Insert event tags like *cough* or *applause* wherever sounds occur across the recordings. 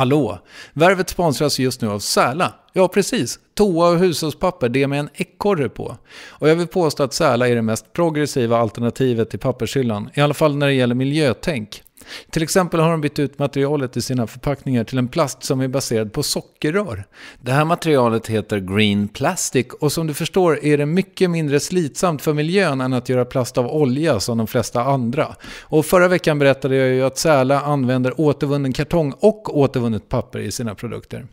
Hallå! Värvet sponsras just nu av Säla. Ja, precis. Toa och hushållspapper, det med en ekorre på. Och jag vill påstå att Säla är det mest progressiva alternativet till pappershyllan, i alla fall när det gäller miljötänk. Till exempel har de bytt ut materialet i sina förpackningar till en plast som är baserad på sockerrör. Det här materialet heter Green Plastic och som du förstår är det mycket mindre slitsamt för miljön än att göra plast av olja som de flesta andra. Och förra veckan berättade jag ju att Säla använder återvunnen kartong och återvunnet papper i sina produkter.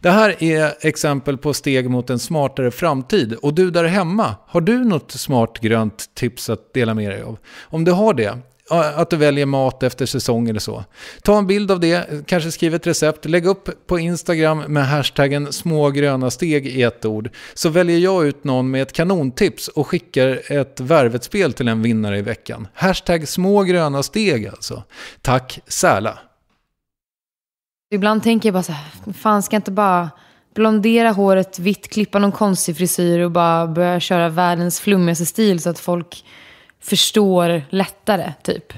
Det här är exempel på steg mot en smartare framtid. Och du där hemma, har du något smart grönt tips att dela med dig av? Om du har det, att du väljer mat efter säsong eller så. Ta en bild av det, kanske skriv ett recept, lägg upp på Instagram med hashtaggen smågröna steg i ett ord. Så väljer jag ut någon med ett kanontips och skickar ett värvetspel till en vinnare i veckan. Hashtag smågröna steg alltså. Tack Säla! Ibland tänker jag bara så här, fan ska jag inte bara blondera håret vitt, klippa någon konstig frisyr och bara börja köra världens flummigaste stil så att folk förstår lättare, typ.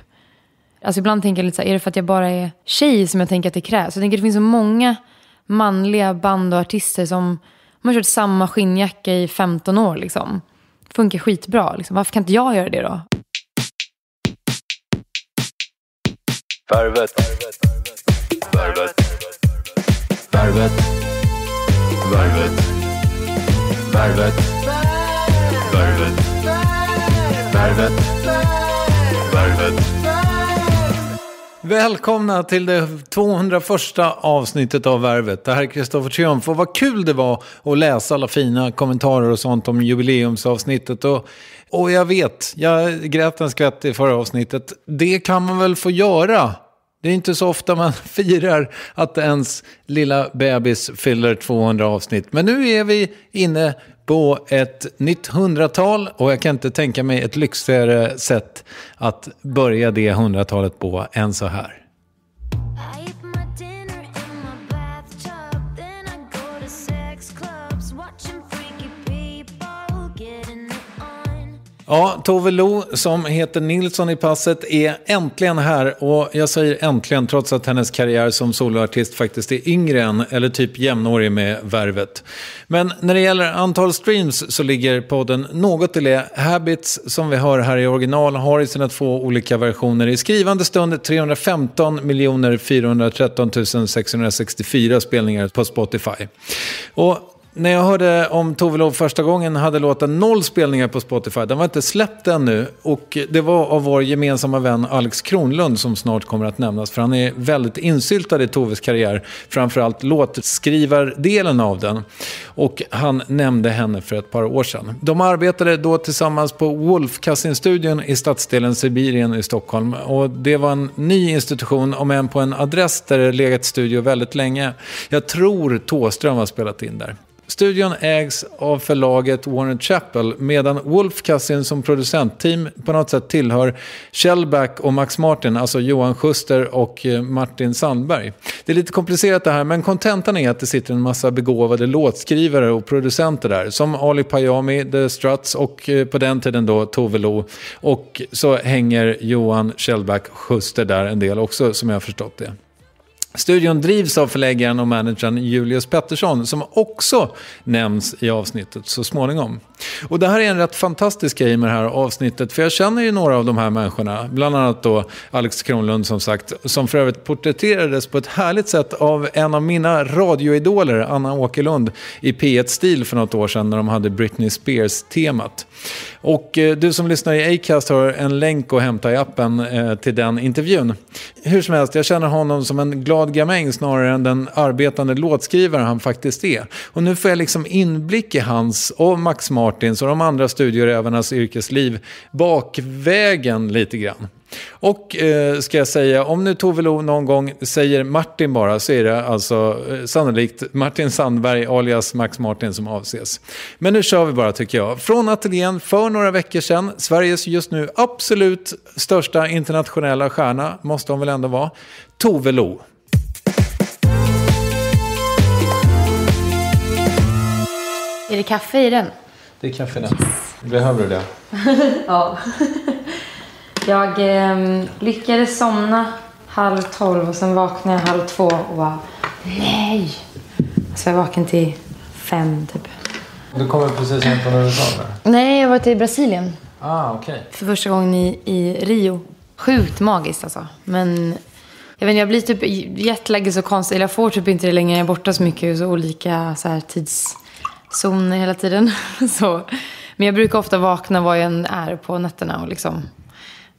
Alltså ibland tänker jag lite så här, är det för att jag bara är tjej som jag tänker att det krävs? Jag tänker det finns så många manliga band och artister som man har kört samma skinnjacka i 15 år liksom. Funkar skitbra liksom. Varför kan inte jag göra det då? Värvet. Värvet. Värvet. Värvet. Värvet. Värvet. Värvet. Värvet. Välkomna till det 201 avsnittet av Värvet. Det här är Kristoffer Triumf och vad kul det var att läsa alla fina kommentarer och sånt om jubileumsavsnittet. Och, och jag vet, jag grät en skvätt i förra avsnittet. Det kan man väl få göra det är inte så ofta man *laughs* firar att ens lilla bebis fyller 200 avsnitt. Men nu är vi inne på ett nytt hundratal och jag kan inte tänka mig ett lyxigare sätt att börja det hundratalet på än så här. Ja, Tove Lo, som heter Nilsson i passet, är äntligen här. Och jag säger äntligen, trots att hennes karriär som soloartist faktiskt är yngre än, eller typ jämnårig med Värvet. Men när det gäller antal streams så ligger podden något i lä. Habits, som vi hör här i original, har i sina två olika versioner i skrivande stund 315 413 664 spelningar på Spotify. Och när jag hörde om Tove Lo första gången hade låten noll spelningar på Spotify. Den var inte släppt ännu. Och det var av vår gemensamma vän Alex Kronlund som snart kommer att nämnas. För han är väldigt insyltad i Toves karriär. Framförallt låtskrivardelen av den. Och han nämnde henne för ett par år sedan. De arbetade då tillsammans på Wolf Cousin-studion i stadsdelen Sibirien i Stockholm. Och det var en ny institution, om än på en adress där det legat studio väldigt länge. Jag tror Tåström har spelat in där. Studion ägs av förlaget Warner Chappell medan Wolf Kassin som producentteam på något sätt tillhör Shellback och Max Martin, alltså Johan Schuster och eh, Martin Sandberg. Det är lite komplicerat det här men kontentan är att det sitter en massa begåvade låtskrivare och producenter där som Ali Payami, The Struts och eh, på den tiden då Tove Lo. Och så hänger Johan Shellback Schuster där en del också som jag har förstått det. Studion drivs av förläggaren och managern Julius Pettersson som också nämns i avsnittet så småningom. Och det här är en rätt fantastisk grej med det här avsnittet. För jag känner ju några av de här människorna. Bland annat då Alex Kronlund som sagt. Som för övrigt porträtterades på ett härligt sätt av en av mina radioidoler, Anna Åkerlund, i P1-stil för något år sedan när de hade Britney Spears-temat. Och eh, du som lyssnar i Acast har en länk att hämta i appen eh, till den intervjun. Hur som helst, jag känner honom som en glad gamäng snarare än den arbetande låtskrivare han faktiskt är. Och nu får jag liksom inblick i hans och Max Martin Martins och de andra studierövarnas yrkesliv bakvägen lite grann. Och eh, ska jag säga, om nu Tove Lo någon gång säger Martin bara så är det alltså eh, sannolikt Martin Sandberg alias Max Martin som avses. Men nu kör vi bara tycker jag. Från ateljén för några veckor sedan, Sveriges just nu absolut största internationella stjärna, måste hon väl ändå vara, Tove Lo. Är det kaffe i den? Det är kaffe nu. Yes. Behöver du det? *laughs* ja. Jag eh, lyckades somna halv tolv och sen vaknade jag halv två och bara nej. Så alltså, jag var vaken till fem typ. Du kommer precis hem från USA eller? Nej, jag har varit i Brasilien. Ah, okej. Okay. För första gången i, i Rio. Sjukt magiskt alltså. Men jag vet inte, jag blir typ jetlag så konstigt. Eller jag får typ inte det längre. Jag är borta så mycket och så olika så här, tids zoner hela tiden. *laughs* Så. Men jag brukar ofta vakna vad jag än är på nätterna och liksom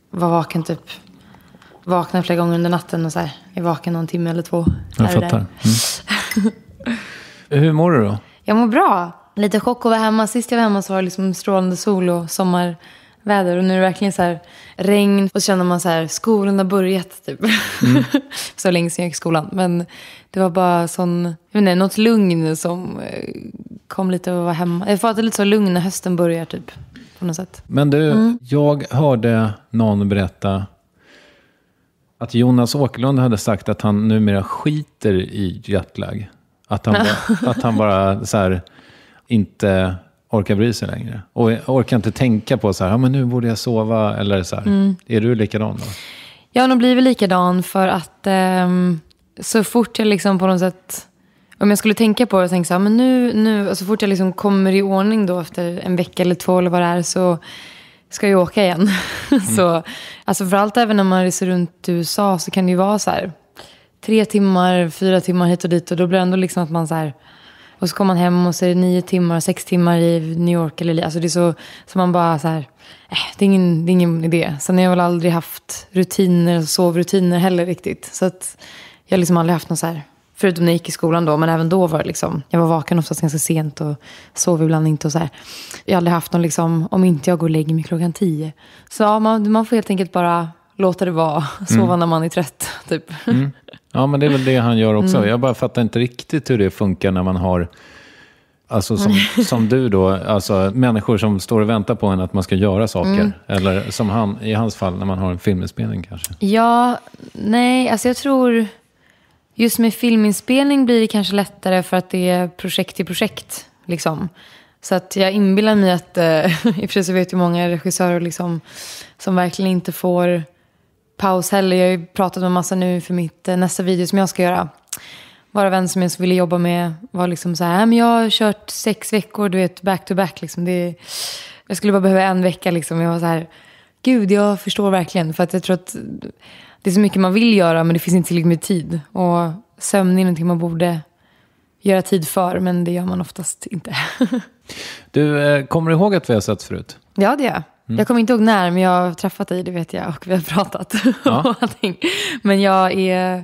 vara vaken typ. Vakna flera gånger under natten och så här, är vaken någon timme eller två. Jag fattar. Mm. *laughs* Hur mår du då? Jag mår bra. Lite chock att vara hemma. Sist jag var hemma så var det liksom strålande sol och sommar väder. Och nu är det verkligen så här regn och så känner man så här, skolan har börjat typ. Mm. *laughs* så länge sedan jag gick i skolan. Men det var bara sån, jag vet inte, något lugn som eh, kom lite av att vara hemma. Jag får alltid lite så lugn när hösten börjar typ. På något sätt. Men du, mm. jag hörde någon berätta att Jonas Åkerlund hade sagt att han numera skiter i jetlag. Att han, *laughs* bara, att han bara så här, inte orkar bry sig längre. Och orkar inte tänka på så här, ja, men nu borde jag sova eller så här. Mm. Är du likadan då? Jag har nog blivit likadan för att eh, så fort jag liksom på något sätt, om jag skulle tänka på det och tänka så här, men nu, nu, så fort jag liksom kommer i ordning då efter en vecka eller två eller vad det är så ska jag åka igen. *laughs* Mm. så, alltså för allt även när man reser runt i USA så kan det ju vara så här, tre timmar, fyra timmar hit och dit och då blir det ändå liksom att man så här, och så kommer man hem och så är det nio timmar, sex timmar i New York eller Alltså det är så, så man bara så här, eh, det, är ingen, det är ingen idé. Sen har jag väl aldrig haft rutiner, och sovrutiner heller riktigt. Så att jag har liksom aldrig haft någon så här, förutom när jag gick i skolan då, men även då var det liksom, jag var vaken oftast ganska sent och sov ibland inte och så här. Jag har aldrig haft någon liksom, om inte jag går och lägger mig klockan tio. Så ja, man, man får helt enkelt bara låta det vara, *laughs* sova mm. när man är trött. *laughs* Typ. Mm. Ja, men det är väl det han gör också. Mm. Jag bara fattar inte riktigt hur det funkar när man har, alltså som, *laughs* som du då, alltså människor som står och väntar på en att man ska göra saker. Mm. Eller som han, i hans fall, när man har en filminspelning kanske. Ja, nej, alltså jag tror, just med filminspelning blir det kanske lättare för att det är projekt till projekt. Liksom. Så att jag inbillar mig att, eh, *laughs* i och för sig så vet ju många regissörer liksom, som verkligen inte får paus heller. Jag har ju pratat med massa nu för mitt eh, nästa video som jag ska göra. Varav en som jag ville jobba med var liksom så här, äh, jag har kört sex veckor, du vet, back to back. Liksom. Det, jag skulle bara behöva en vecka liksom. Jag var så här, gud, jag förstår verkligen. För att jag tror att det är så mycket man vill göra, men det finns inte tillräckligt med tid. Och sömn är någonting man borde göra tid för, men det gör man oftast inte. *laughs* du, eh, kommer du ihåg att vi har sett förut? Ja, det gör jag. Mm. Jag kommer inte ihåg när, men jag har träffat dig, det vet jag, och vi har pratat *laughs* ja. om allting. Men jag är...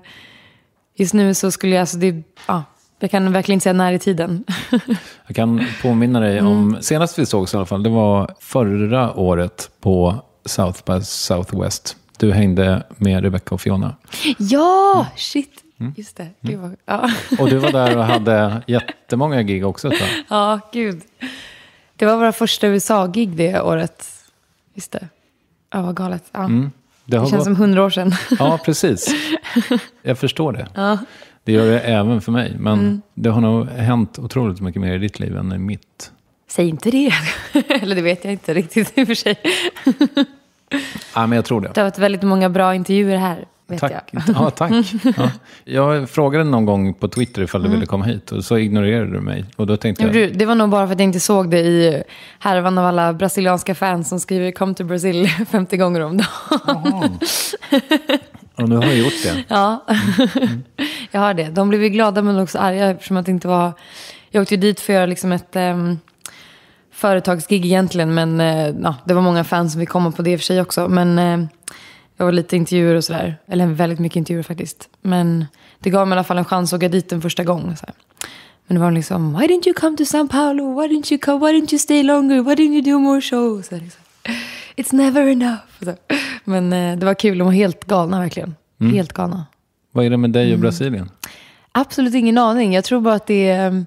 Just nu så skulle jag... Alltså det, ja, jag kan verkligen inte säga när i tiden. *laughs* jag kan påminna dig om... Mm. Senast vi sågs i alla fall, det var förra året på South by Southwest. Du hängde med Rebecca och Fiona. Ja, mm. shit. Mm. Just det. Gud mm. ja. Och du var där och hade jättemånga gig också. *laughs* Ja, gud. Det var våra första USA-gig det året. Just det. Ja, vad galet. Ja. Mm. Det, det, känns gått... som hundra år sedan. Ja, precis. Jag förstår det. Ja. Det gör det även för mig. Men mm. det har nog hänt otroligt mycket mer i ditt liv än i mitt. Säg inte det. *laughs* Eller det vet jag inte riktigt i och för sig. ja, men jag tror det. Det har varit väldigt många bra intervjuer här. Vet tack. Jag. Ja, tack. Ja. Jag frågade någon gång på Twitter ifall du mm. ville komma hit och så ignorerade du mig. Och då tänkte jag... Du, det var nog bara för att jag inte såg det i härvan av alla brasilianska fans som skriver kom till Brasil 50 gånger om dagen. Och nu har jag gjort det. Ja, mm. *laughs* Mm. jag har det. De blev ju glada men också arga eftersom att det inte var... Jag åkte ju dit för att göra liksom ett... Um företagsgig egentligen, men eh, ja, det var många fans som fick komma på det i och för sig också. Men eh, jag var lite intervjuer och sådär. Eller väldigt mycket intervjuer faktiskt. Men det gav mig i alla fall en chans att åka dit en första gång. Så här. Men det var liksom, why didn't you come to São Paulo? Why didn't you come? Why didn't you stay longer? Why didn't you do more shows? Så här, liksom. It's never enough. Så. Men eh, det var kul, de var helt galna verkligen. Mm. Helt galna. Vad är det med dig och mm. Brasilien? Absolut ingen aning. Jag tror bara att det är... Eh,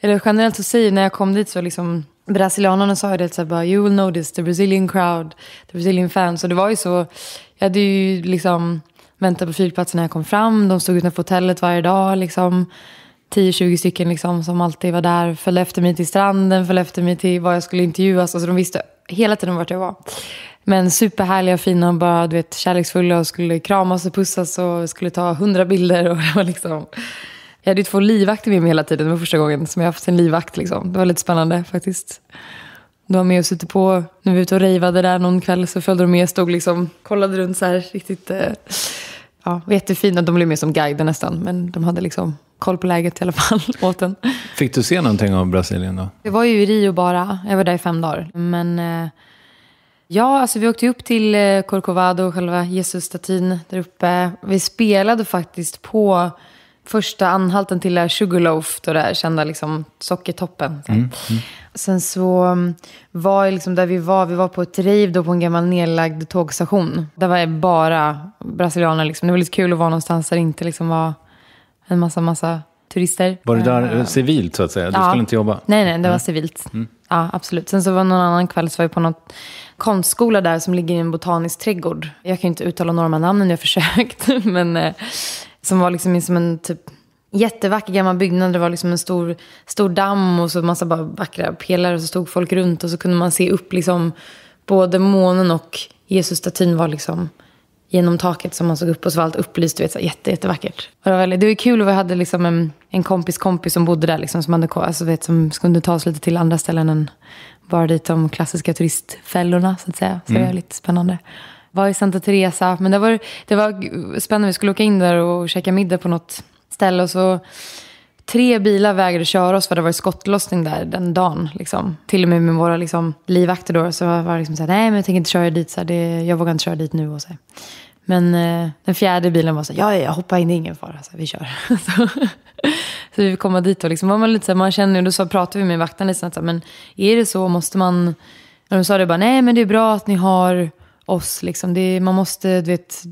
eller generellt så säger när jag kom dit så liksom brasilianerna sa ju det så här bara you will notice the Brazilian crowd, the Brazilian fans. Och det var ju så, jag hade ju liksom väntat på flygplatsen när jag kom fram. De stod utanför hotellet varje dag. Liksom. 10-20 stycken liksom, som alltid var där. Följde efter mig till stranden, följde efter mig till var jag skulle intervjuas. Alltså, de visste hela tiden vart jag var. Men superhärliga, och fina och bara du vet, kärleksfulla och skulle kramas och pussas och skulle ta hundra bilder. Och *laughs* det var liksom... Jag hade ju två livvakter med mig hela tiden. Det var första gången som jag haft en livvakt. Liksom. Det var lite spännande faktiskt. De var med oss ute på, när vi var ute och rejvade där någon kväll så följde de med, stod liksom, kollade runt så här riktigt, eh, ja, var jättefina. De blev med som guider nästan, men de hade liksom koll på läget i alla fall *laughs* åt en. Fick du se någonting av Brasilien då? Det var ju i Rio bara, jag var där i fem dagar. Men eh, ja, alltså vi åkte upp till eh, Corcovado, själva Jesusstatyn där uppe. Vi spelade faktiskt på första anhalten till Sugarloaf, då det här kända liksom, sockertoppen. Mm, mm. Sen så mm, var liksom där vi var, vi var på ett rave då på en gammal nedlagd tågstation. Där var det bara brasilianer liksom. Det var lite kul att vara någonstans där det inte liksom var en massa, massa turister. Var det där uh, civilt så att säga? Du ja. skulle inte jobba? Nej, nej, det var mm. civilt. Mm. Ja, absolut. Sen så var någon annan kväll så var vi på något konstskola där som ligger i en botanisk trädgård. Jag kan ju inte uttala några av namnen, jag har försökt. *laughs* Men eh, som var liksom som en typ jättevacker gammal byggnad. Det var liksom en stor, stor damm och så massa bara vackra pelare. Och så stod folk runt och så kunde man se upp liksom både månen och Jesusstatyn var liksom genom taket som man såg upp och så var allt upplyst. vet, så jätte, jättevackert. Och det, var väldigt, det var kul, vi hade liksom en, en kompis kompis som bodde där liksom, som, hade, alltså, vet, som kunde ta oss lite till andra ställen än bara dit de klassiska turistfällorna så att säga. Så mm. det var mm. lite spännande. Var i Santa Teresa, men det var, det var spännande. Vi skulle åka in där och käka middag på något ställe och så tre bilar vägrade köra oss för det var skottlossning där den dagen. Liksom. Till och med med våra liksom, livvakter då så var det liksom så här, nej men jag tänker inte köra dit, så här, det, jag vågar inte köra dit nu. Och så Men eh, den fjärde bilen var så här, ja, ja hoppa in, det är ingen fara, så här, vi kör. *laughs* så, så vi kom dit och liksom, var man lite så här, man känner, och då så pratade vi med vakterna lite så men är det så, måste man... Och de sa det bara, nej men det är bra att ni har oss. Liksom. Det, man måste, du vet,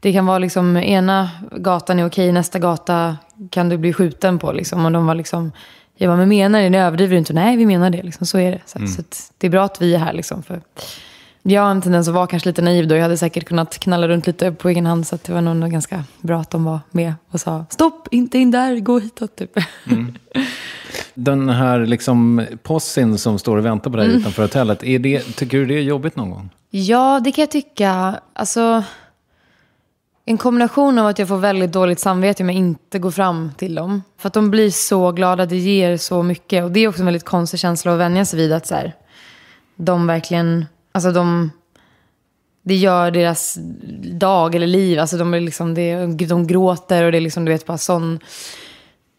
det kan vara liksom ena gatan är okej, nästa gata kan du bli skjuten på. Liksom. Och de var liksom, jag bara, men menar ni det? Överdriver inte? Nej, vi menar det. Liksom. Så är det. Så, mm. så det är bra att vi är här. Liksom, för jag har en tendens att vara kanske lite naiv då. Jag hade säkert kunnat knalla runt lite på egen hand. Så det var nog ganska bra att de var med och sa stopp, inte in där, gå hitåt. Typ. Mm. *laughs* Den här liksom possin som står och väntar på dig mm. utanför hotellet, är det, tycker du det är jobbigt någon gång? Ja, det kan jag tycka. Alltså, en kombination av att jag får väldigt dåligt samvete om jag inte går fram till dem. För att de blir så glada, det ger så mycket. Och det är också en väldigt konstig känsla att vänja sig vid att så här, de verkligen, alltså de, det gör deras dag eller liv. Alltså de, är liksom, det, de gråter och det är liksom, du vet, bara sån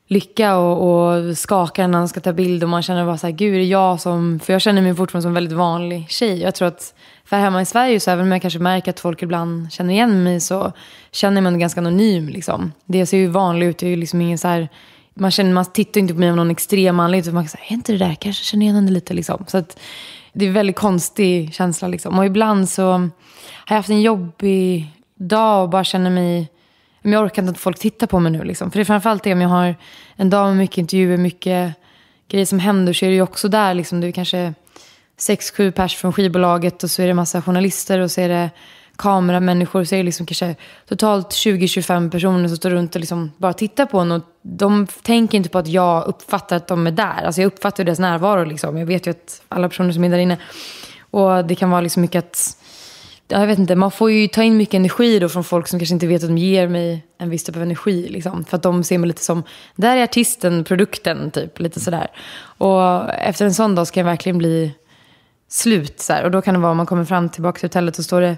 lycka och, och skakar när han ska ta bild och man känner bara så här, gud är det jag som... För jag känner mig fortfarande som en väldigt vanlig tjej. Jag tror att, för hemma i Sverige, så även om jag kanske märker att folk ibland känner igen mig så känner jag mig ganska anonym liksom. Det jag ser ju vanlig ut, jag är ju liksom ingen så här... Man, känner, man tittar inte på mig av någon extrem anledning. Man kan säga, är inte det där, kanske känner igen henne lite liksom. Så att, det är en väldigt konstig känsla liksom. Och ibland så har jag haft en jobbig dag och bara känner mig men jag orkar inte att folk tittar på mig nu. Liksom. För det är framförallt det, om jag har en dag med mycket intervjuer, mycket grejer som händer, så är det ju också där liksom, det är kanske sex, sju pers från skivbolaget och så är det massa journalister och så är det kameramänniskor. Så är det liksom kanske totalt 20-25 personer som står runt och liksom bara tittar på en. Och de tänker inte på att jag uppfattar att de är där. Alltså jag uppfattar deras närvaro. Liksom. Jag vet ju att alla personer som är där inne. Och det kan vara liksom mycket att jag vet inte, man får ju ta in mycket energi då från folk som kanske inte vet att de ger mig en viss typ av energi. Liksom. För att de ser mig lite som, där är artisten, produkten, typ. Lite sådär. Och efter en sån dag så kan jag verkligen bli slut. Så Och då kan det vara, om man kommer fram tillbaka till hotellet och står det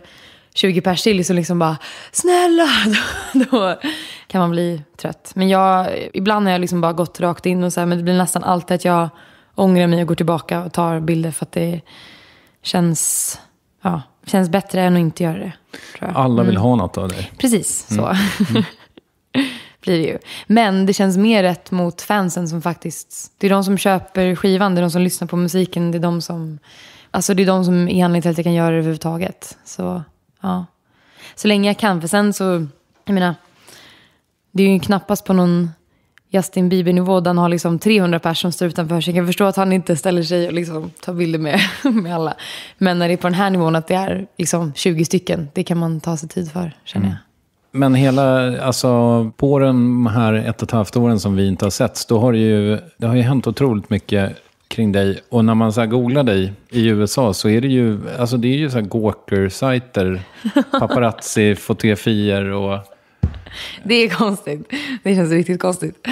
20 pers till Så liksom, liksom bara, snälla! *laughs* Då, då, kan man bli trött. Men jag, ibland har jag liksom bara gått rakt in och så men det blir nästan alltid att jag ångrar mig och går tillbaka och tar bilder för att det känns, ja Känns bättre än att inte göra det. Alla vill mm. ha något av dig. Precis mm. så. Mm. *laughs* blir det ju. Men det känns mer rätt mot fansen som faktiskt... Det är de som köper skivan, det är de som lyssnar på musiken, det är de som... Alltså det är de som i till att jag kan göra det överhuvudtaget. Så, ja. Så länge jag kan. För sen så, jag menar, det är ju knappast på någon Justin Bieber-nivå, där han har liksom 300 personer som står utanför. Så jag kan förstå att han inte ställer sig och liksom tar bilder med, *laughs* med alla. Men när det är på den här nivån, att det är liksom 20 stycken, det kan man ta sig tid för, känner mm. jag. Mm. Men hela, alltså, på de här ett och ett halvt åren som vi inte har setts, då har det ju, det har ju hänt otroligt mycket kring dig. Och när man så googlar dig i USA så är det ju, alltså det är ju så här Gawker-sajter, *laughs* paparazzi-fotografier och det är konstigt. Det känns riktigt konstigt.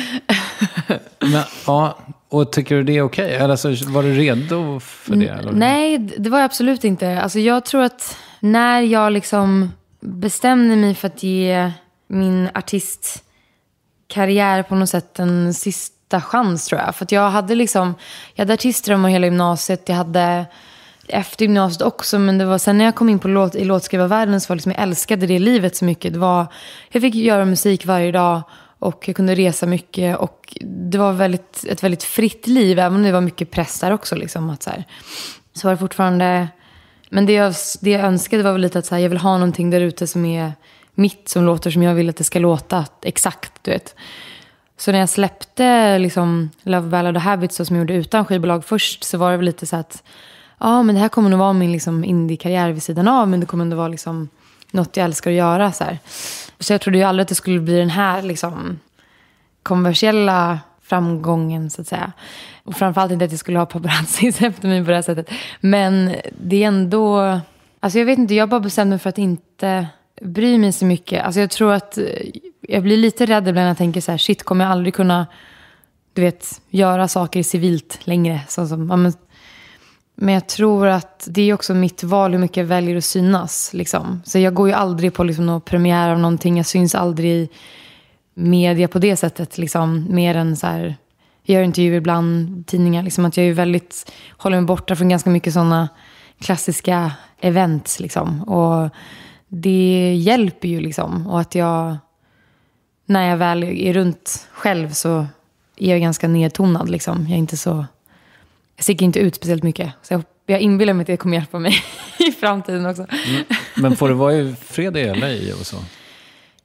Men, ja, och tycker du det är okej? Okay? Alltså, var du redo för det? Eller? Nej, det var jag absolut inte. Alltså, jag tror att när jag liksom bestämde mig för att ge min artistkarriär på något sätt en sista chans tror jag. För att jag hade liksom, jag hade artistdrömmar hela gymnasiet. Jag hade efter gymnasiet också, men det var sen när jag kom in på låt, i låtskrivarvärlden så var liksom, jag älskade det livet så mycket. Det var, jag fick göra musik varje dag och jag kunde resa mycket och det var väldigt, ett väldigt fritt liv, även om det var mycket press där också. Liksom, att så, här, så var det fortfarande, men det jag, det jag önskade var väl lite att så här, jag vill ha någonting där ute som är mitt, som låter som jag vill att det ska låta exakt, du vet. Så när jag släppte liksom, Love Ballad och Habits, som jag gjorde utan skivbolag först, så var det väl lite så att ah, men det här kommer nog vara min liksom, indie-karriär vid sidan av, men det kommer ändå vara liksom, något jag älskar att göra. Så, här. så jag trodde ju aldrig att det skulle bli den här liksom, kommersiella framgången, så att säga. Och framförallt inte att jag skulle ha paparazzis *laughs* efter mig på det här sättet. Men det är ändå... Alltså jag vet inte, jag bara bestämde mig för att inte bry mig så mycket. Alltså jag tror att jag blir lite rädd ibland när jag tänker så här, shit, kommer jag aldrig kunna du vet, göra saker civilt längre? Så som, ja, men, men jag tror att det är också mitt val hur mycket jag väljer att synas. Liksom. Så jag går ju aldrig på liksom, någon premiär av någonting. Jag syns aldrig i media på det sättet. Liksom. Mer än så här, jag gör intervjuer ibland, tidningar. Liksom, att jag är väldigt, håller mig borta från ganska mycket sådana klassiska events. Liksom. Och det hjälper ju liksom. Och att jag, när jag väl är runt själv så är jag ganska nedtonad. Liksom. Jag är inte så jag sticker inte ut speciellt mycket. Så jag, jag inbillar mig att det kommer hjälpa mig *laughs* i framtiden också. Mm. Men får du vara i fred i LA och så?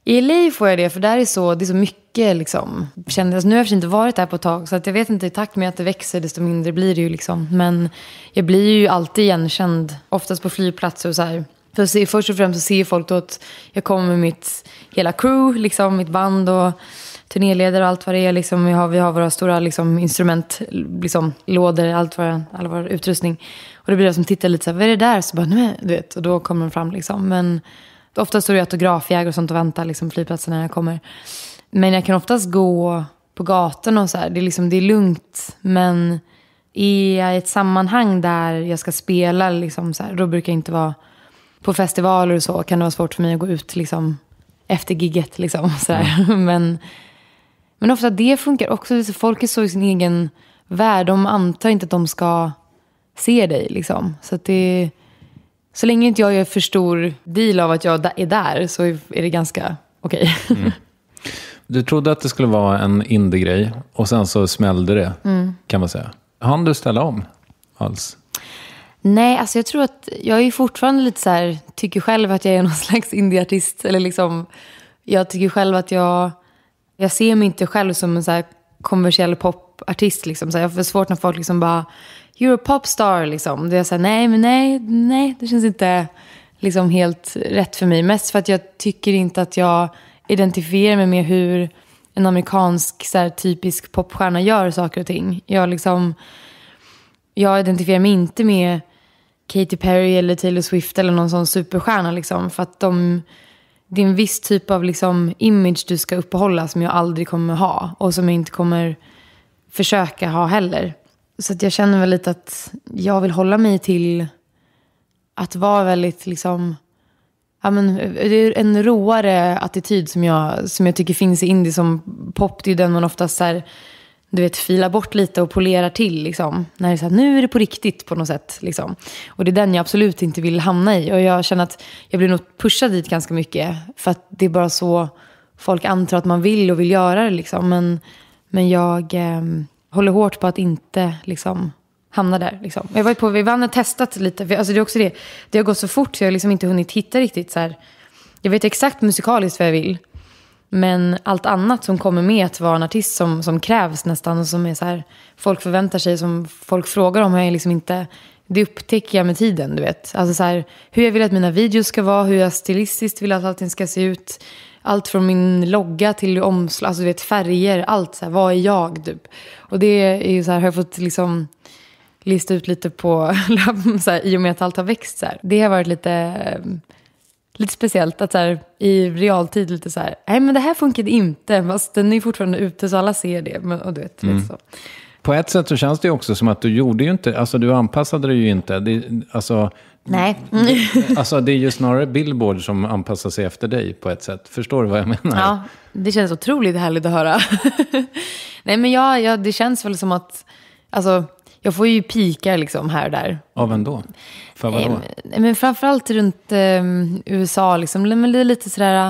I LA får jag det, för där är så, det är så mycket. Liksom. Kändes, alltså, nu har jag inte varit där på ett tag, så att jag vet inte. I takt med att det växer, desto mindre blir det ju. Liksom. Men jag blir ju alltid igenkänd, oftast på flygplatser och så här. För se, först och främst så ser folk då att jag kommer med mitt hela crew, liksom, mitt band och turnéledare och allt vad det är. Liksom, vi, har, vi har våra stora liksom, instrument, liksom, lådor, allt våra, all vår utrustning. Och det blir jag som tittar lite så här, vad är det där? Så bara, nej, du vet. Och då kommer de fram liksom. Men ofta står det autografjägare och sånt och väntar liksom, flygplatsen när jag kommer. Men jag kan oftast gå på gatorna och så här. Det är, liksom, det är lugnt. Men är jag i ett sammanhang där jag ska spela, liksom, så här, då brukar jag inte vara... På festivaler och så kan det vara svårt för mig att gå ut liksom, efter gigget. Liksom, *laughs* så här. Mm. Men men ofta det funkar också. Folk är så i sin egen värld. De antar inte att de ska se dig. Liksom. Så, det, så länge inte jag gör för stor deal av att jag är där så är det ganska okej. Okay. Mm. Du trodde att det skulle vara en indie-grej och sen så smällde det, mm. kan man säga. Hann du ställa om alls? Nej, alltså jag tror att jag är fortfarande lite så här, tycker själv att jag är någon *laughs* slags indieartist. Eller liksom, jag tycker själv att jag jag ser mig inte själv som en så här kommersiell popartist. Liksom. Så jag får svårt när folk liksom bara, you're a popstar. Liksom. Då är jag så nej, men nej, nej, det känns inte liksom helt rätt för mig. Mest för att jag tycker inte att jag identifierar mig med hur en amerikansk så här, typisk popstjärna gör saker och ting. Jag, liksom, jag identifierar mig inte med Katy Perry eller Taylor Swift eller någon sån superstjärna. Liksom, för att de det är en viss typ av liksom image du ska uppehålla som jag aldrig kommer ha och som jag inte kommer försöka ha heller. Så jag känner väl lite att jag vill hålla mig till att vara väldigt liksom, ja men, det är en råare attityd som jag, som jag tycker finns i indie som pop. Det är ju den man oftast så här, du vet, filar bort lite och polerar till. Liksom. När det är så här, nu är det på riktigt på något sätt. Liksom. Och det är den jag absolut inte vill hamna i. Och jag känner att jag blir nog pushad dit ganska mycket. För att det är bara så folk antar att man vill och vill göra det. Liksom. Men, men jag eh, håller hårt på att inte liksom, hamna där. Liksom. Jag var på, vi vann och testat lite. För, alltså, det, är också det. det har gått så fort så jag har liksom inte hunnit hitta riktigt. Så här. Jag vet exakt musikaliskt vad jag vill. Men allt annat som kommer med att vara en artist som, som krävs nästan och som är så här, folk förväntar sig, som folk frågar om, jag är liksom inte, det upptäcker jag med tiden, du vet. Alltså så här, hur jag vill att mina videos ska vara, hur jag stilistiskt vill att allting ska se ut. Allt från min logga till omslag, alltså du vet färger, allt så här, vad är jag typ? Och det är så här, har jag fått liksom lista ut lite på *laughs* så här, i och med att allt har växt så här. Det har varit lite lite speciellt att så här, i realtid lite så här, nej men det här funkade inte, fast den är fortfarande ute så alla ser det. Men, och du vet, mm. så. På ett sätt så känns det ju också som att du gjorde ju inte, alltså du anpassade dig ju inte. Det, alltså, Nej. *laughs* alltså det är ju snarare Billboard som anpassar sig efter dig på ett sätt. Förstår du vad jag menar? Ja, det känns otroligt härligt att höra. *laughs* Nej men jag, jag, det känns väl som att, alltså jag får ju pikar liksom här och där. Av vem då? För eh, vadå? Eh, men framförallt runt ehm, USA, liksom. Men det är lite sådär...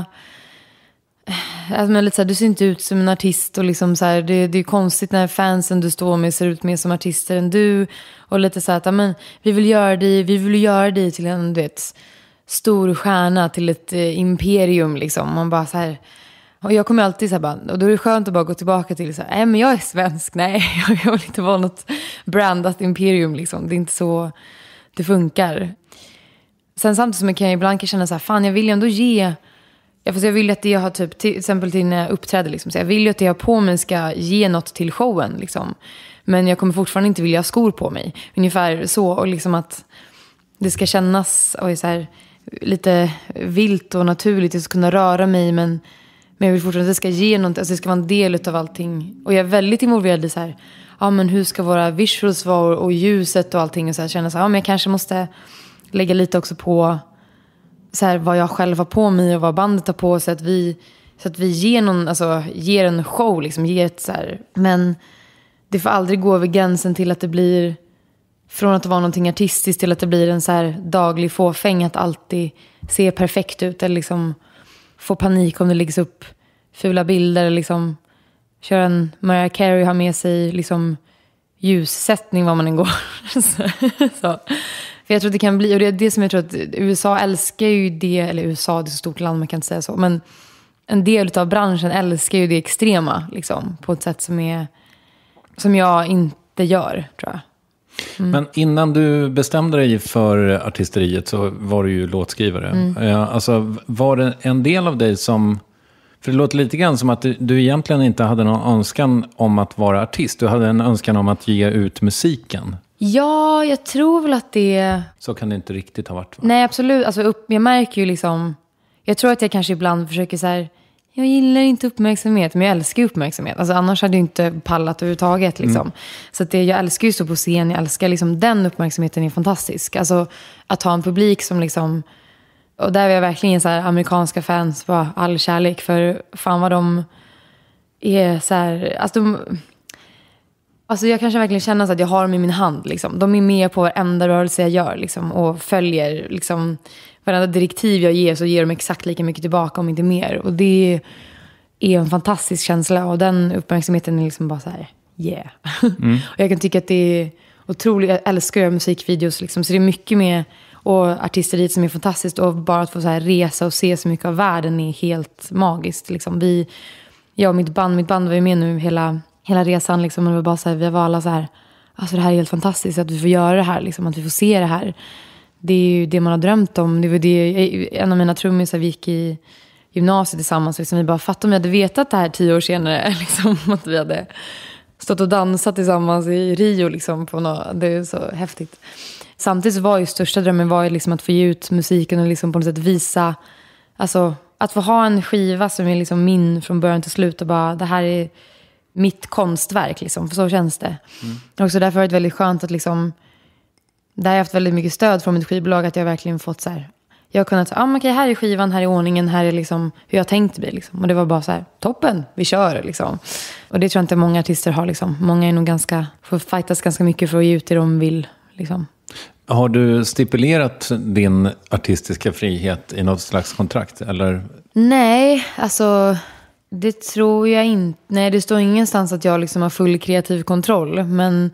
Eh, alltså, men lite såhär, du ser inte ut som en artist och liksom så här, det, det är konstigt när fansen du står med ser ut mer som artister än du. Och lite så här, att, men, vi vill göra dig, vi vill göra dig till en, du vet, stor stjärna, till ett eh, imperium liksom. Man bara så här, och jag kommer alltid så här bara, och då är det skönt att bara gå tillbaka till så här, nej men jag är svensk, *laughs* nej jag vill inte vara något brandat imperium liksom. Det är inte så, det funkar. Sen samtidigt kan jag ibland kan känna så här, fan jag vill ju ändå ge Ja, fast jag vill ju att det jag har, typ, till exempel till när jag uppträder, liksom, så jag vill ju att det jag har på mig ska ge något till showen. Liksom. Men jag kommer fortfarande inte vilja ha skor på mig. Ungefär så. Och liksom att det ska kännas och så här, lite vilt och naturligt. Jag ska kunna röra mig men, men jag vill fortfarande att det ska ge något. Alltså, det ska vara en del av allting. Och jag är väldigt involverad i så här, ja, men hur ska våra visuals vara och ljuset och allting. Och så här, känna så här, ja, men jag kanske måste lägga lite också på så här, vad jag själv har på mig och vad bandet har på sig. att vi, så att vi ger, någon, alltså, ger en show. Liksom, ger ett, så här. Men det får aldrig gå över gränsen till att det blir från att vara någonting artistiskt till att det blir en så här daglig fåfäng att alltid se perfekt ut eller liksom få panik om det läggs upp fula bilder. Liksom kör en Mariah Carey, har med sig liksom ljussättning var man än går. *laughs* så. För jag tror att det kan bli, och det är det som jag tror att USA älskar ju det, eller USA, det är så stort land, man kan inte säga så, men en del av branschen älskar ju det extrema liksom, på ett sätt som, är, som jag inte gör, tror jag. Mm. Men innan du bestämde dig för artisteriet så var du ju låtskrivare. Mm. Alltså, var det en del av dig som för det låter lite grann som att du egentligen inte hade någon önskan om att vara artist. Du hade en önskan om att ge ut musiken. Ja, jag tror väl att det... Så kan det inte riktigt ha varit. Va? Nej, absolut. Alltså, upp, jag märker ju liksom... Jag tror att jag kanske ibland försöker så här... Jag gillar inte uppmärksamhet, men jag älskar uppmärksamhet. Alltså, annars hade jag inte pallat överhuvudtaget. Mm. Liksom. Mm. Så det, jag älskar ju att stå på scen. Jag älskar liksom, den uppmärksamheten är fantastisk. Alltså, att ha en publik som liksom och där var jag verkligen så här, amerikanska fans var all kärlek. För fan vad de är så här, alltså de, Alltså jag kanske verkligen känner så att jag har dem i min hand. Liksom. De är med på varenda rörelse jag gör liksom, och följer liksom, varenda direktiv jag ger så ger de exakt lika mycket tillbaka om inte mer. Och det är en fantastisk känsla och den uppmärksamheten är liksom bara så här, yeah. Mm. *laughs* och jag kan tycka att det är otroligt, jag älskar att göra musikvideos liksom, så det är mycket mer och artisteriet som är fantastiskt. Och bara att få så här resa och se så mycket av världen är helt magiskt. Liksom. Vi, jag och mitt band, mitt band var ju med nu hela, hela resan. Liksom. Och det var bara så här, vi var alla så här, alltså det här är helt fantastiskt att vi får göra det här, liksom, att vi får se det här. Det är ju det man har drömt om. Det var det, en av mina trummisar, vi gick i gymnasiet tillsammans. Liksom, vi bara, fatta om vi hade vetat det här tio år senare. *laughs* Liksom, att vi hade stått och dansat tillsammans i Rio liksom, på något. Det är så häftigt. Samtidigt var ju största drömmen var ju liksom att få ge ut musiken och liksom på något sätt visa, alltså att få ha en skiva som är liksom min från början till slut och bara det här är mitt konstverk liksom, för så känns det. Mm. Också därför har det varit väldigt skönt att liksom, där har jag haft väldigt mycket stöd från mitt skivbolag att jag verkligen fått så här, jag har kunnat säga, ah, okej här är skivan, här är ordningen, här är liksom hur jag tänkt bli. Liksom. Och det var bara så här, toppen, vi kör liksom. Och det tror jag inte många artister har liksom. Många är nog ganska, får fightas ganska mycket för att ge ut det de vill liksom. Har du stipulerat din artistiska frihet i något slags kontrakt? Eller? Nej, alltså det tror jag inte. Nej, det står ingenstans att jag liksom har full kreativ kontroll. Men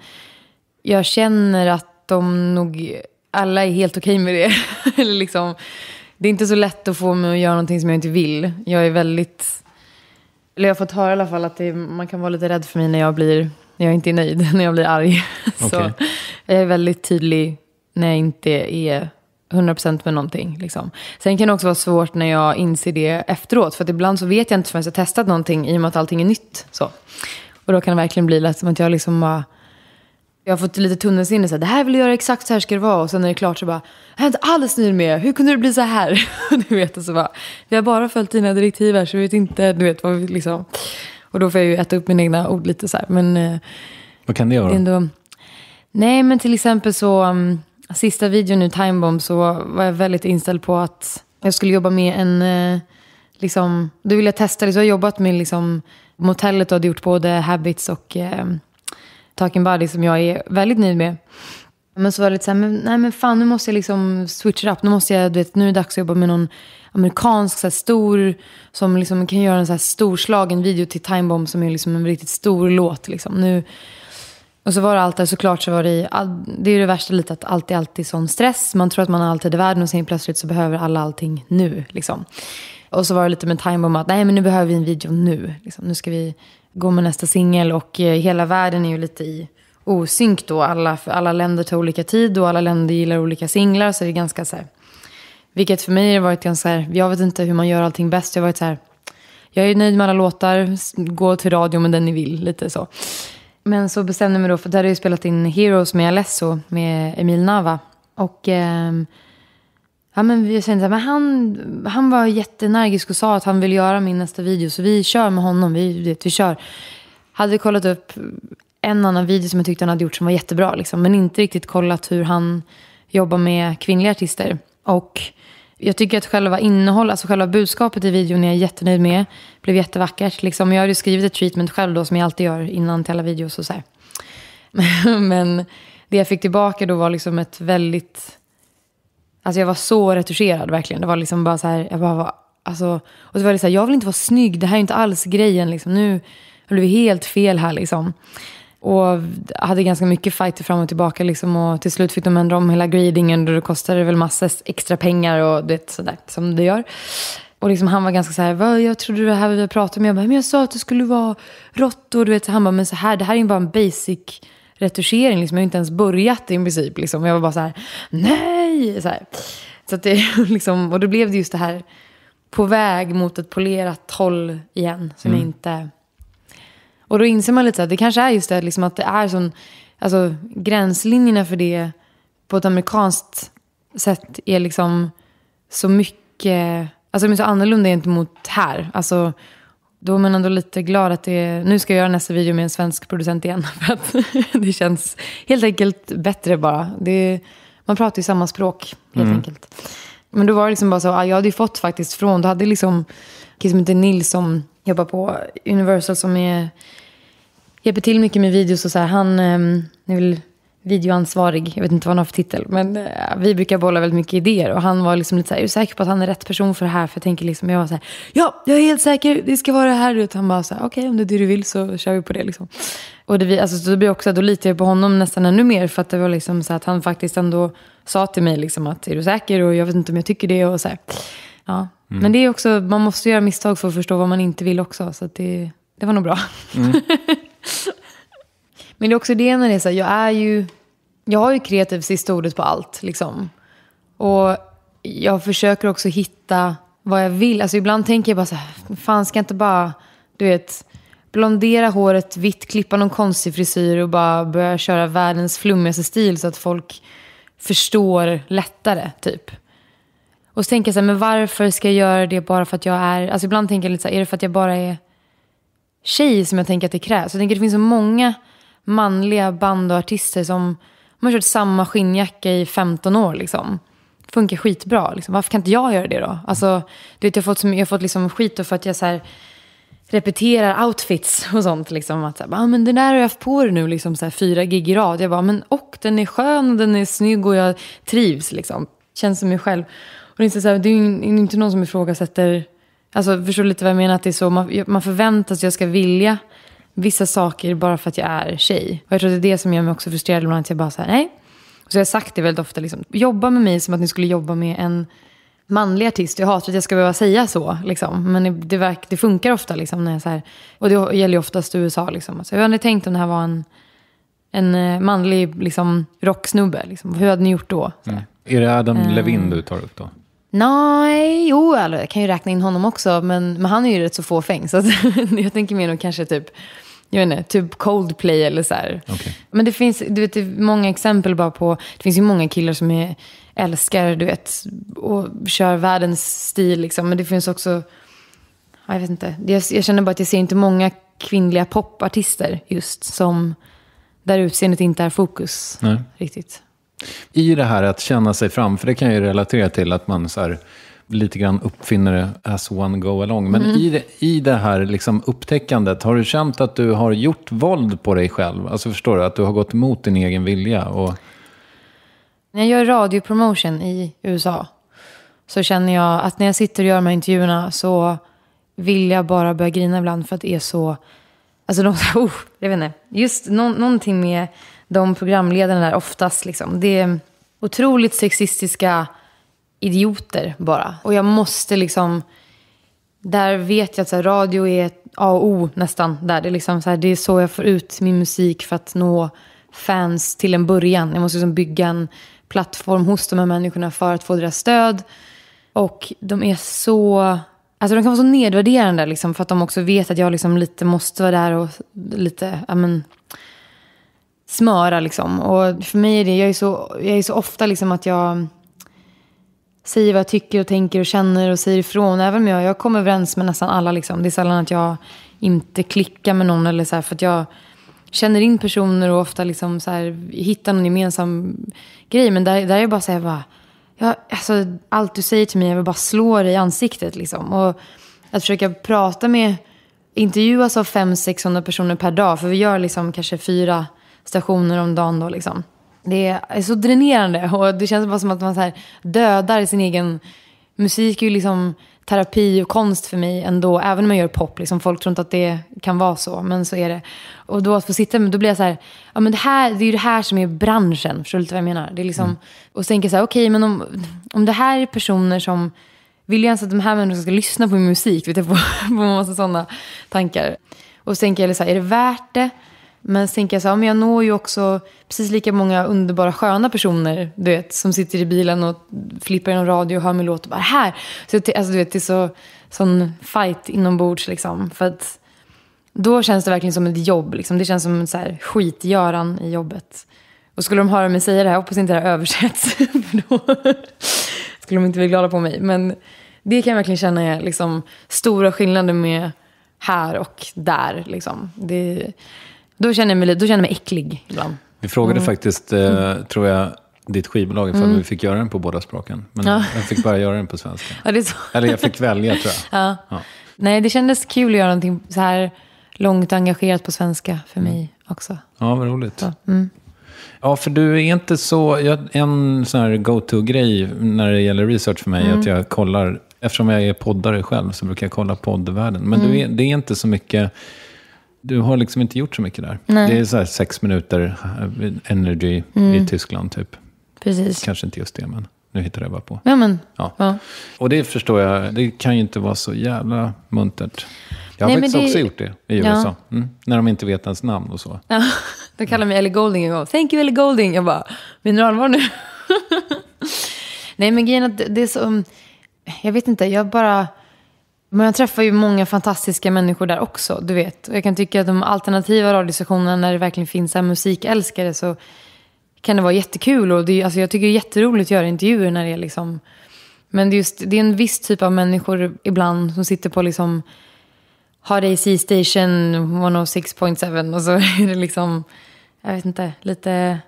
jag känner att de nog, alla är helt okej okay med det. *laughs* Eller liksom, det är inte så lätt att få mig att göra någonting som jag inte vill. Jag är väldigt, eller jag har fått höra i alla fall att det, man kan vara lite rädd för mig när jag blir, när jag inte är nöjd, *laughs* när jag blir arg. Okay. *laughs* Så jag är väldigt tydlig när jag inte är 100% med någonting. Liksom. Sen kan det också vara svårt när jag inser det efteråt. För att ibland så vet jag inte förrän jag testat någonting i och med att allting är nytt. Så. Och då kan det verkligen bli lätt som att jag liksom bara... Jag har fått lite tunnelsinne. det här vill jag göra exakt så här ska det vara. Och sen när det är klart så bara, jag är inte alls nöjd med. Hur kunde det bli så här? *laughs* du vet, och så bara, vi har bara följt dina direktiv här så vi vet inte, du vet vad vi liksom... Och då får jag ju äta upp mina egna ord lite så här. Men... Eh, vad kan det vara? ändå... Nej, men till exempel så... Mm, sista videon nu, Timebomb, så var jag väldigt inställd på att jag skulle jobba med en... Eh, liksom, då ville jag testa, liksom, jag har jobbat med liksom, motellet och hade gjort både Habits och eh, Talking Body som jag är väldigt nöjd med. Men så var det lite så här, men, nej men fan nu måste jag liksom switcha upp. Nu, måste jag, du vet, nu är det dags att jobba med någon amerikansk så här, stor, som liksom kan göra en så här storslagen video till Timebomb som är liksom en riktigt stor låt. Liksom. Nu, och så var det allt där, såklart så var det i, det är det värsta lite att allt är alltid sån stress. Man tror att man har alltid i världen och sen plötsligt så behöver alla allting nu. Liksom. Och så var det lite med time om att nej men nu behöver vi en video nu. Liksom. Nu ska vi gå med nästa singel och eh, hela världen är ju lite i osynk då. Alla, alla länder tar olika tid och alla länder gillar olika singlar så det är ganska så här. Vilket för mig har varit ganska så här, jag vet inte hur man gör allting bäst. Jag har varit så här, jag är nöjd med alla låtar, gå till radio med den ni vill, lite så. Men så bestämde jag mig då, för där hade jag spelat in Heroes med Alesso, med Emil Nava. Och eh, ja, men jag kände att han, han var jätteenergisk och sa att han ville göra min nästa video. Så vi kör med honom, vi, vet, vi kör. Hade kollat upp en annan video som jag tyckte han hade gjort som var jättebra. Liksom, men inte riktigt kollat hur han jobbar med kvinnliga artister. Och jag tycker att själva innehållet, alltså själva budskapet i videon är jag jättenöjd med. Blev jättevackert. Liksom. Jag hade skrivit ett treatment själv då som jag alltid gör innan till alla videos och så *laughs* Men det jag fick tillbaka då var liksom ett väldigt... Alltså jag var så retuscherad verkligen. Det var liksom bara så här, jag bara var... Alltså, och så var det så här, jag vill inte vara snygg, det här är inte alls grejen liksom. Nu håller vi helt fel här liksom. Och hade ganska mycket fighter fram och tillbaka liksom och till slut fick de ändra om hela gradingen och då kostade det väl massor extra pengar och du sådär som det gör. Och liksom han var ganska så här, vad, jag trodde det här vi pratade om. Jag bara, men jag sa att det skulle vara råttor. Du vet, han bara, men så här, det här är ju bara en basic retuschering. Liksom. Jag har inte ens börjat i princip. Liksom. Och jag var bara så här, nej! Så, här. så att det, *laughs* liksom, och då blev det just det här, på väg mot ett polerat håll igen. Som mm. jag inte och då inser man lite att det kanske är just det liksom att det är sån, alltså gränslinjerna för det på ett amerikanskt sätt är liksom så mycket, alltså de är så annorlunda gentemot här. Alltså då är man ändå lite glad att det är, nu ska jag göra nästa video med en svensk producent igen. *laughs* För att det känns helt enkelt bättre bara. Det, man pratar ju samma språk helt mm. enkelt. Men då var det liksom bara så, jag hade ju fått faktiskt från, då hade liksom Kiss Me Nils som jobbar på Universal som är, hjälper till mycket med videos och så här. Han ehm, är väl videoansvarig, jag vet inte vad han har för titel. Men eh, vi brukar bolla väldigt mycket idéer och han var liksom lite så här, är du säker på att han är rätt person för det här? För jag tänker liksom, jag var så här, ja, jag är helt säker, det ska vara det här. Och han bara så här, okej okay, om det är det du vill så kör vi på det liksom. Och det vi, alltså, så det blir också, då litar jag på honom nästan ännu mer för att det var liksom så att han faktiskt ändå sa till mig liksom att är du säker och jag vet inte om jag tycker det och så här. Ja. Mm. Men det är också, man måste göra misstag för att förstå vad man inte vill också. Så det, det var nog bra. Mm. *laughs* Men det är också det när det är så här, jag är ju, jag har ju kreativt sista ordet på allt liksom. Och jag försöker också hitta vad jag vill. Alltså ibland tänker jag bara så här, fan ska jag inte bara, du vet, blondera håret vitt, klippa någon konstig frisyr och bara börja köra världens flummigaste stil så att folk förstår lättare typ. Och så tänker jag så här, men varför ska jag göra det bara för att jag är... Alltså ibland tänker jag lite så här, är det för att jag bara är tjej som jag tänker att det krävs? Jag tänker det finns så många manliga band och artister som man har kört samma skinnjacka i 15 år liksom. Funkar skitbra. Liksom. Varför kan inte jag göra det då? Alltså, du vet, jag har fått, jag har fått liksom skit för att jag så här, repeterar outfits och sånt. Liksom, att så här, ah, men den där har jag haft på dig nu liksom, så här, fyra gig i rad. Jag bara, men och den är skön, och den är snygg och jag trivs. Liksom. Känns som mig själv. Och det är, så här, det är ju inte någon som ifrågasätter, alltså förstår lite vad jag menar? Att det är så, man, man förväntas att jag ska vilja vissa saker bara för att jag är tjej. Och jag tror att det är det som gör mig också frustrerad ibland, att jag bara säger nej. Och så har sagt det väldigt ofta, liksom, jobba med mig som att ni skulle jobba med en manlig artist. Jag hatar att jag ska behöva säga så, liksom. men det, verk, det funkar ofta. Liksom, när jag så här, och det gäller ju oftast USA. Liksom. Alltså, hur hade ni tänkt om det här var en, en eh, manlig liksom, rocksnubbe? Liksom? Hur hade ni gjort då? Mm. Är det Adam um, eh. Levin du tar upp då? Nej, jo, alltså, jag kan ju räkna in honom också, men, men han är ju rätt så fåfäng. Så att, *laughs* jag tänker mer nog kanske typ, jag vet inte, typ Coldplay eller så här. Okay. Men det finns, du vet, många exempel bara på, det finns ju många killar som är, älskar, du vet, och kör världens stil liksom. Men det finns också, jag vet inte, jag, jag känner bara att jag ser inte många kvinnliga popartister just som, där utseendet inte är fokus Nej. riktigt. I det här att känna sig fram, för det kan jag ju relatera till att man så här, lite grann uppfinner det as one go along. Men mm. i, det, i det här liksom upptäckandet, har du känt att du har gjort våld på dig själv? Alltså förstår du, att du har gått emot din egen vilja? Och... När jag gör radiopromotion i USA så känner jag att när jag sitter och gör de här intervjuerna så vill jag bara börja grina ibland för att det är så... Alltså, de, *laughs* oh, jag vet inte. Just no, någonting med de programledarna är oftast. Liksom. Det är otroligt sexistiska idioter bara. Och jag måste liksom... Där vet jag att här, radio är A och O nästan. Där. Det, är liksom så här, det är så jag får ut min musik för att nå fans till en början. Jag måste liksom bygga en plattform hos de här människorna för att få deras stöd. Och de är så... Alltså de kan vara så nedvärderande liksom, för att de också vet att jag liksom lite måste vara där och lite, ja men, smöra liksom. Och för mig är det, jag är så, jag är så ofta liksom att jag säger vad jag tycker och tänker och känner och säger ifrån. Även om jag, jag kommer överens med nästan alla liksom. Det är sällan att jag inte klickar med någon eller så här, för att jag känner in personer och ofta liksom så här, hittar någon gemensam grej. Men där, där är jag bara så här, jag, alltså, allt du säger till mig, jag vill bara slå dig i ansiktet liksom. Och att försöka prata med, intervjuas av 500-600 personer per dag, för vi gör liksom kanske fyra stationer om dagen då liksom. Det är så dränerande och det känns bara som att man så här dödar sin egen... Musik är ju liksom terapi och konst för mig ändå, även om jag gör pop. Liksom, folk tror inte att det kan vara så, men så är det. Och då att få sitta med, då blir jag så här, ja men det här, det är ju det här som är branschen, förstår du lite vad jag menar? Det är liksom, mm. och så tänker jag så här, okej, okay, men om, om det här är personer som, vill ju ens att de här människorna ska lyssna på min musik, vet jag, på, *laughs* på en massa sådana tankar. Och så tänker jag, så här, är det värt det? Men så tänker jag så här, jag når ju också precis lika många underbara sköna personer, du vet, som sitter i bilen och flippar i någon radio och hör min låt och bara här. Så alltså, du vet, det är så, sån fight inombords liksom. För att då känns det verkligen som ett jobb, liksom. Det känns som en så här skitgöran i jobbet. Och skulle de höra mig säga det här, hoppas inte det här översätts, *laughs* för då skulle de inte bli glada på mig. Men det kan jag verkligen känna är liksom stora skillnader med här och där. Liksom. Det, då känner jag mig, då känner jag mig äcklig ibland. Vi frågade mm. faktiskt, eh, mm. tror jag, ditt skivbolag ifall mm. vi fick göra den på båda språken. Men ja. jag fick bara göra den på svenska. *laughs* Ja, Eller jag fick välja tror jag. *laughs* Ja. ja. Nej, det kändes kul att göra någonting så här långt engagerat på svenska för mig mm. också. Ja, vad roligt. Mm. Ja, för du är inte så... en sån här go-to-grej när det gäller research för mig är att mm. jag kollar... Eftersom jag är poddare själv så brukar jag kolla poddvärlden. Men du mm. är, det är inte så mycket du har liksom inte gjort så mycket där. Nej. Det är så här sex minuter eh, energy mm. i Tyskland typ. Precis. Kanske inte just det, men nu hittar jag bara på. Ja, men. Ja. ja. Och det förstår jag, det kan ju inte vara så jävla muntert. Jag har Nej, faktiskt det... också gjort det i USA. ja. USA. Mm. När de inte vet ens namn och så. *laughs* Ja, de kallar mig Ellie Golding en gång. Thank you Ellie Golding. Jag bara, menar du allvar nu? *laughs* Nej men grejen att det är så... Jag vet inte, jag bara... Men jag träffar ju många fantastiska människor där också, du vet. Och jag kan tycka att de alternativa radiostationerna, när det verkligen finns här musikälskare, så kan det vara jättekul. Och det, alltså jag tycker det är jätteroligt att göra intervjuer när det är liksom... Men det är, just, det är en viss typ av människor ibland som sitter på liksom... Har det i C-station 106.7 och så är det liksom... Jag vet inte, lite...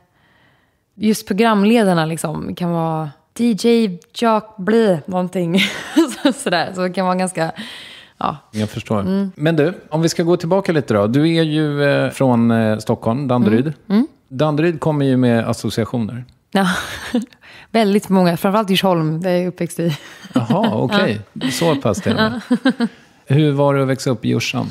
Just programledarna liksom kan vara DJ Jock bli någonting. *laughs* Sådär. Så det kan vara ganska... Ja. Jag förstår. Mm. Men du, om vi ska gå tillbaka lite då. Du är ju eh, från eh, Stockholm, Danderyd. Mm. Mm. Danderyd kommer ju med associationer. Ja, *laughs* väldigt många. Framförallt Djursholm, där jag är uppväxt i. Jaha, *laughs* okej. Okay. Så pass det och Hur var det att växa upp i Djursan?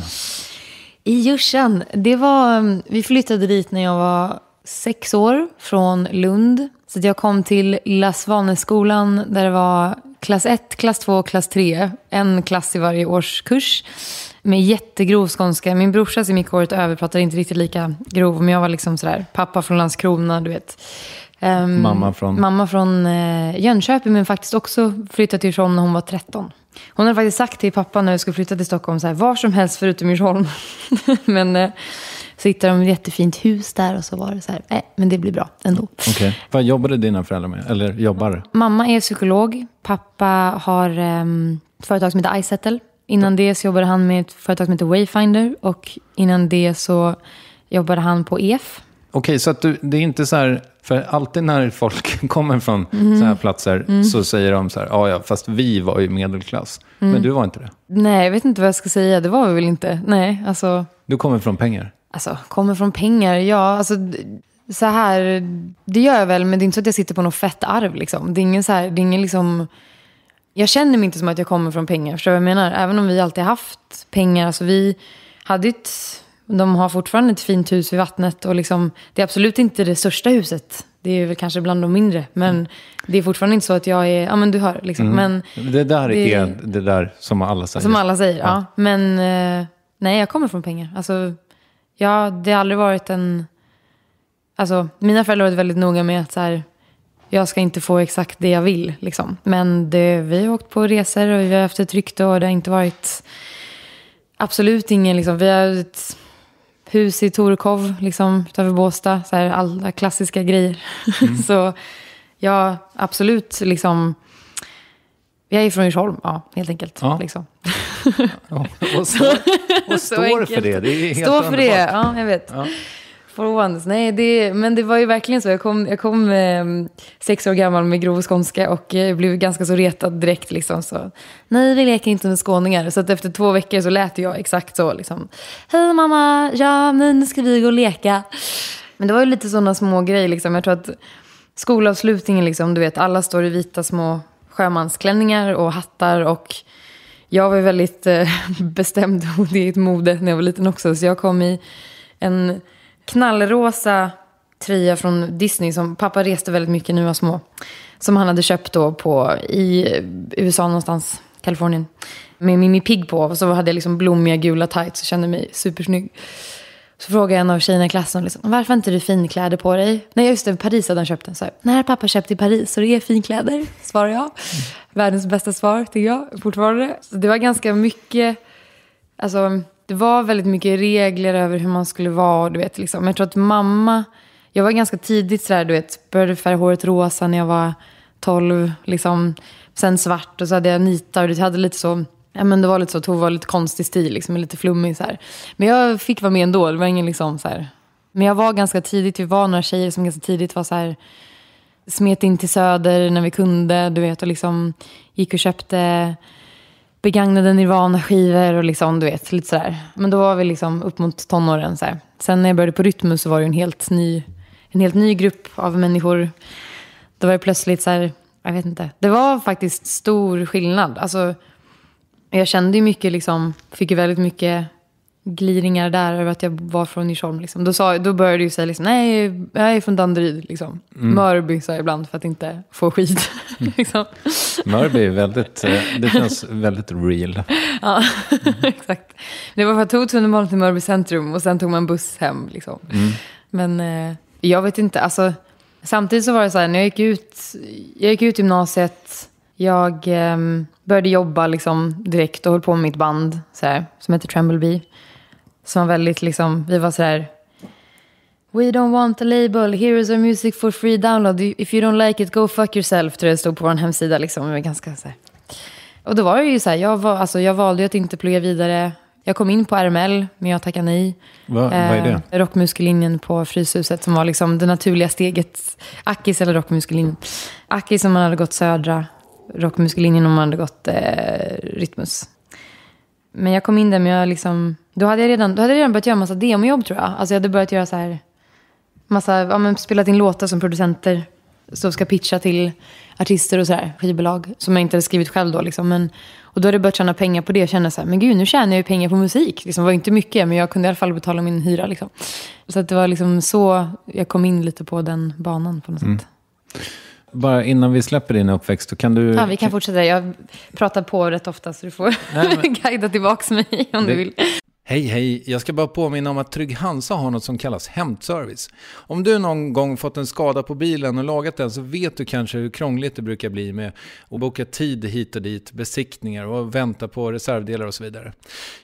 I Djursan, det var... Mm, vi flyttade dit när jag var sex år från Lund. Så jag kom till Lilla Svaneskolan där det var klass 1, klass 2 klass 3. En klass i varje årskurs. Med jättegrov skånska. Min brorsa som gick året över pratade inte riktigt lika grov. Men jag var liksom sådär, pappa från Landskrona, du vet. Um, mamma från? Mamma från uh, Jönköping, men faktiskt också flyttat till Djursholm när hon var 13. Hon hade faktiskt sagt till pappa när vi skulle flytta till Stockholm, så här, var som helst förutom Djursholm. *laughs* men... Uh, så hittade de ett jättefint hus där och så var det så här, nej, äh, men det blir bra ändå. Okay. Vad jobbade dina föräldrar med? Eller jobbar? Mamma är psykolog. Pappa har um, ehm, ett företag som heter iSettle. Innan det så jobbade han med ett företag som heter Wayfinder och innan det så jobbade han på EF. Okej, så att du, det är inte så här, för alltid när folk *laughs* kommer från mm. så här platser mm. så säger de så här, ja ja, fast vi var ju medelklass. Mm. Men du var inte det. Nej, jag vet inte vad jag ska säga, det var vi väl inte. Nej, alltså. Du kommer från pengar. Alltså, kommer från pengar? Ja, alltså så här, det gör jag väl, men det är inte så att jag sitter på något fett arv. Liksom. Det är ingen så här, det är ingen liksom... Jag känner mig inte som att jag kommer från pengar, förstår du vad jag menar? Även om vi alltid haft pengar, alltså vi hade ett, de har fortfarande ett fint hus vid vattnet och liksom, det är absolut inte det största huset. Det är väl kanske bland de mindre, men mm. det är fortfarande inte så att jag är, ja men du hör liksom. Mm. Men det där det, är det där som alla säger. Som alla säger, ja. ja. Men eh, nej, jag kommer från pengar. Alltså, Ja, det har aldrig varit en... Alltså, mina föräldrar har varit väldigt noga med att så här, jag ska inte få exakt det jag vill. Liksom. Men det, vi har åkt på resor och vi har haft ett rykte och det har inte varit... Absolut ingen... Liksom. Vi har ett hus i Torekov, liksom, utanför Båstad. Så här, alla klassiska grejer. *laughs* Mm. så ja, absolut liksom jag är från Djursholm, ja, helt enkelt. Ja. Liksom. *laughs* Ja, och, *laughs* stå, och står för det, det är helt Står för underbart. det, ja, jag vet. Ja. For once. Nej, det, men det var ju verkligen så. Jag kom, jag kom eh, sex år gammal med grov skånska och eh, blev ganska så retad direkt. Liksom, så. Nej, vi leker inte med skåningar. Så att efter två veckor så lät jag exakt så. Liksom, Hej mamma, ja, men nu ska vi gå och leka. Men det var ju lite sådana små grejer. Liksom. Jag tror att skolavslutningen, liksom, du vet, alla står i vita små sjömansklänningar och hattar och jag var väldigt eh, *laughs* bestämd och det är ett mode när jag var liten också. Så jag kom i en knallrosa tröja från Disney som pappa reste väldigt mycket när vi var små. Som han hade köpt då på, i USA någonstans, Kalifornien. Med Mimmi Pigg på. Och så hade jag liksom blommiga gula tights och kände mig supersnygg. Så frågade en av tjejerna i klassen liksom, varför har inte du finkläder på dig? Nej just det, Paris hade han köpt den. Så här, när pappa köpt i Paris så det är finkläder, *laughs* svarar jag. Världens bästa svar tycker jag fortfarande. Så det var ganska mycket, alltså det var väldigt mycket regler över hur man skulle vara. Du vet, liksom. Jag tror att mamma, jag var ganska tidigt sådär, du vet, började färga håret rosa när jag var tolv. liksom. sen svart och så hade jag nitar. Och jag hade lite så Ja, men det var lite så Tove var lite konstig stil, liksom, lite flummig. Så här. Men jag fick vara med ändå. Det var ingen liksom, så här. Men jag var ganska tidigt, vi var några tjejer som ganska tidigt var så här, smet in till Söder när vi kunde, du vet, och liksom gick och köpte begagnade Nirvana-skivor och liksom, du vet, lite sådär. Men då var vi liksom upp mot tonåren. Så här. Sen när jag började på Rytmus så var det en helt ny, en helt ny grupp av människor. Då var det plötsligt så här, jag vet inte. Det var faktiskt stor skillnad. Alltså, jag kände ju mycket, liksom, fick ju väldigt mycket glidningar där över att jag var från Djursholm. Liksom. Då, sa, då började jag säga liksom, nej, jag är från Danderyd. Liksom. Mm. Mörby sa jag ibland för att inte få skit. *laughs* Mm. liksom. Mörby är väldigt, eh, det känns väldigt real. *laughs* ja, mm. exakt. Det var för att jag tog tunnelbanan till Mörby centrum och sen tog man buss hem. Liksom. Mm. Men eh, jag vet inte, alltså, samtidigt så var det så här, när jag gick ut, jag gick ut gymnasiet jag eh, började jobba liksom direkt och höll på med mitt band så här, som heter Tremblebee. Som var väldigt liksom, vi var så här We don't want a label, here is our music for free download. If you don't like it, go fuck yourself. Tror jag det stod på vår hemsida. Liksom. Men ganska, så här. Och då var det ju så här, jag, var, alltså, jag valde att inte plugga vidare. Jag kom in på RML, men jag tackade nej. Va, eh, vad är ehm, det? Rockmusiklinjen på Fryshuset, som var liksom det naturliga steget. Akis eller rockmusiklinjen. Akis som man hade gått Södra rockmuskellinjen om man hade gått eh, Rytmus. Men jag kom in där, men jag liksom... Då hade jag redan, då hade jag redan börjat göra massa demojobb, tror jag. Alltså jag hade börjat göra så här... Massa, ja, men spelat in låtar som producenter. Så ska pitcha till artister och så här, skivbolag. Som jag inte hade skrivit själv då liksom. Men, och då hade jag börjat tjäna pengar på det. Jag kände så här, men gud, nu tjänar jag ju pengar på musik. Liksom, det var inte mycket, men jag kunde i alla fall betala min hyra liksom. Så att det var liksom så jag kom in lite på den banan på något mm. sätt bara innan vi släpper din uppväxt, då kan du... Ja, vi kan fortsätta. Jag pratar på rätt ofta, så du får Nej, men... *laughs* guida tillbaka mig om det... du vill. Hej hej! Jag ska bara påminna om att Trygg-Hansa har något som kallas hämtservice. Om du någon gång fått en skada på bilen och lagat den så vet du kanske hur krångligt det brukar bli med att boka tid hit och dit, besiktningar och vänta på reservdelar och så vidare.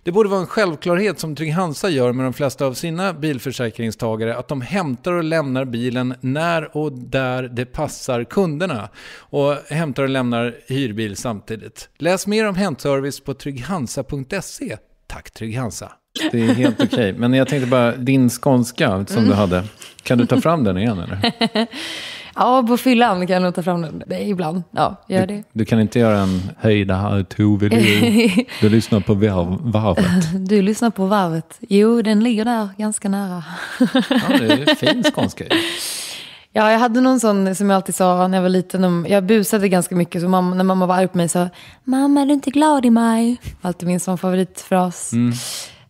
Det borde vara en självklarhet som Trygg-Hansa gör med de flesta av sina bilförsäkringstagare att de hämtar och lämnar bilen när och där det passar kunderna och hämtar och lämnar hyrbil samtidigt. Läs mer om hämtservice på trygghansa.se Tack Trygg-Hansa. Det är helt okej. Okay. Men jag tänkte bara, din skånska som mm. du hade, kan du ta fram den igen eller? *laughs* ja, på fyllan kan jag nog ta fram den ibland. Ja, gör det. Du, kan inte göra en hej det här Tove du, *laughs* du lyssnar på varv, varvet. *laughs* Du lyssnar på varvet. Jo, den ligger där ganska nära. ja, det är fin skånska ju. Ja, jag hade någon sån som jag alltid sa när jag var liten. jag busade ganska mycket, så mamma, när mamma var arg på mig sa Mamma, är du inte glad i mig? Alltid min sån favoritfras. Mm.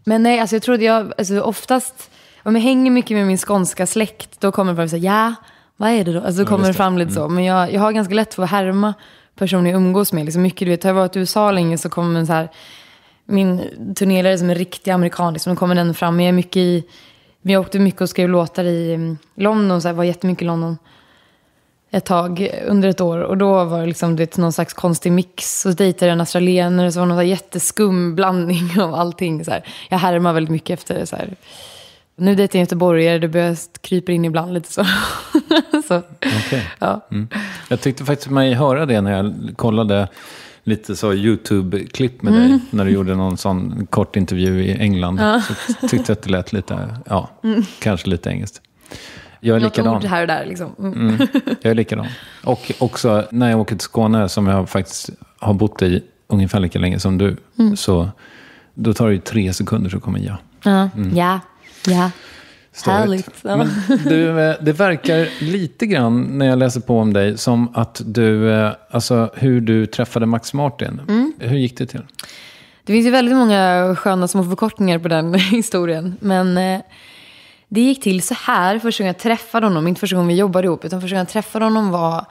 Men nej, alltså jag trodde jag, alltså oftast, om jag hänger mycket med min skånska släkt, då kommer det fram ja, vad är det då? Alltså då kommer ja, det fram lite mm. så. Men jag, jag har ganska lätt för att härma personer jag umgås med. Liksom mycket, du vet, har jag varit i USA länge så kommer en så här, min turnerare som är riktig amerikan, liksom, då kommer den fram. Jag är mycket i men jag åkte mycket och skrev låtar i mm, London, så här, var jättemycket i London ett tag, eh, under ett år. Och då var det liksom, vet, någon slags konstig mix. Så dejtade jag en australienare, så var det någon så här jätteskum blandning *laughs* av allting. Så här. Jag härmar väldigt mycket efter det. så här. Nu dejtar jag en göteborgare, det börjar kryper in ibland lite så. *laughs* så okay. ja. Mm. Jag tyckte faktiskt mig höra det när jag kollade lite så YouTube-klipp med mm. dig när du gjorde någon sån kort intervju i England. Ja. Så tyckte jag att det lät lite, ja, mm. kanske lite engelskt. Jag är Något likadan. ord här och där liksom. Mm. mm. jag är likadan. Och också när jag åker till Skåne, som jag faktiskt har bott i ungefär lika länge som du, mm. så då tar det ju tre sekunder så kommer jag. Ja, ja. Mm. ja. Härligt. Ja. Men du, eh, det verkar lite grann, när jag läser på om dig, som att du, eh, alltså hur du träffade Max Martin. Mm. Hur gick det till? Det finns ju väldigt många sköna små förkortningar på den *laughs* historien. Men eh, det gick till så här första gången jag träffade honom. Inte första gången vi jobbade ihop, utan första gången jag träffade honom var...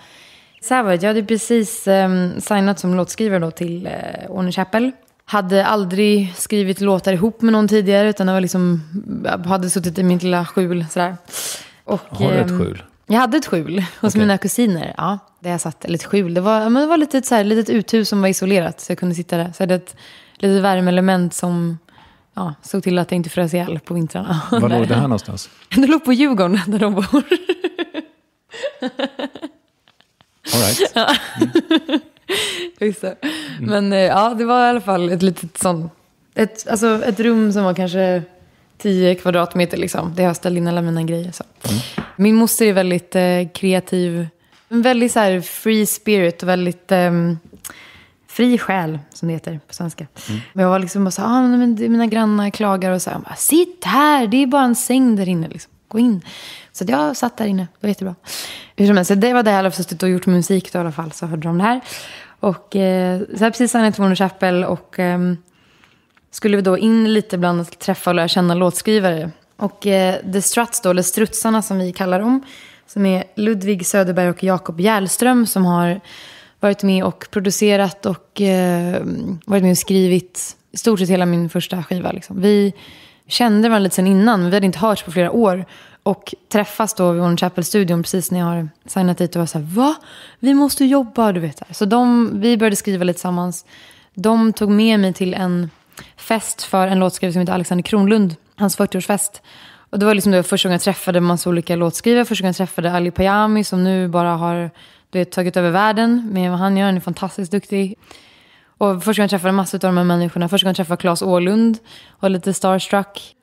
Så här var det, jag hade precis eh, signat som låtskrivare då till eh, Warner Chapel hade aldrig skrivit låtar ihop med någon tidigare utan jag var liksom, hade suttit i mitt lilla skjul. Sådär. Och, Har du ett ehm, skjul? Jag hade ett skjul hos okay. mina kusiner. Ja, där jag satt, eller ett skjul, det var, men det var lite ett litet uthus som var isolerat så jag kunde sitta där. Så jag hade ett litet värmeelement som ja, såg till att jag inte frös ihjäl på vintrarna. Var låg det här *laughs* någonstans? Det låg på Djurgården där de bor. All right. *laughs* Mm. *laughs* Just det. Mm. Men eh, ja, det var i alla fall ett litet sånt, ett, alltså ett rum som var kanske tio kvadratmeter liksom. Där jag ställde in alla mina grejer. Så. Mm. Min moster är väldigt eh, kreativ. En väldigt så här, free spirit och väldigt eh, fri själ, som det heter på svenska. Mm. Men jag var liksom bara så här, ah, men mina grannar klagar och så här, bara, sitt här, det är bara en säng där inne. Liksom. Gå in. Så jag satt där inne, det var jättebra. Hur som helst, det var det jag hade suttit och gjort musik då, i alla fall, så hörde de det här. Och eh, så här precis signat Warner Chappell och eh, skulle vi då in lite bland att träffa och lära känna låtskrivare. Och eh, The Struts då, eller Strutsarna som vi kallar dem, som är Ludvig Söderberg och Jakob Järlström som har varit med och producerat och eh, varit med och skrivit i stort sett hela min första skiva. Liksom. Vi kände varandra lite sen innan, men vi hade inte hörts på flera år. Och träffas då vid Warner Chapel-studion precis när jag har signat dit och var så här, va? Vi måste jobba, du vet. Så de, vi började skriva lite tillsammans. De tog med mig till en fest för en låtskrivare som heter Alexander Kronlund, hans 40-årsfest. Och det var liksom det första gången jag träffade en massa olika låtskrivare, första gången jag träffade Ali Payami som nu bara har du vet, tagit över världen med vad han gör, han är fantastiskt duktig. Och första gången jag träffade massor av de här människorna, första gången jag träffade Claes Åhlund. Och lite starstruck.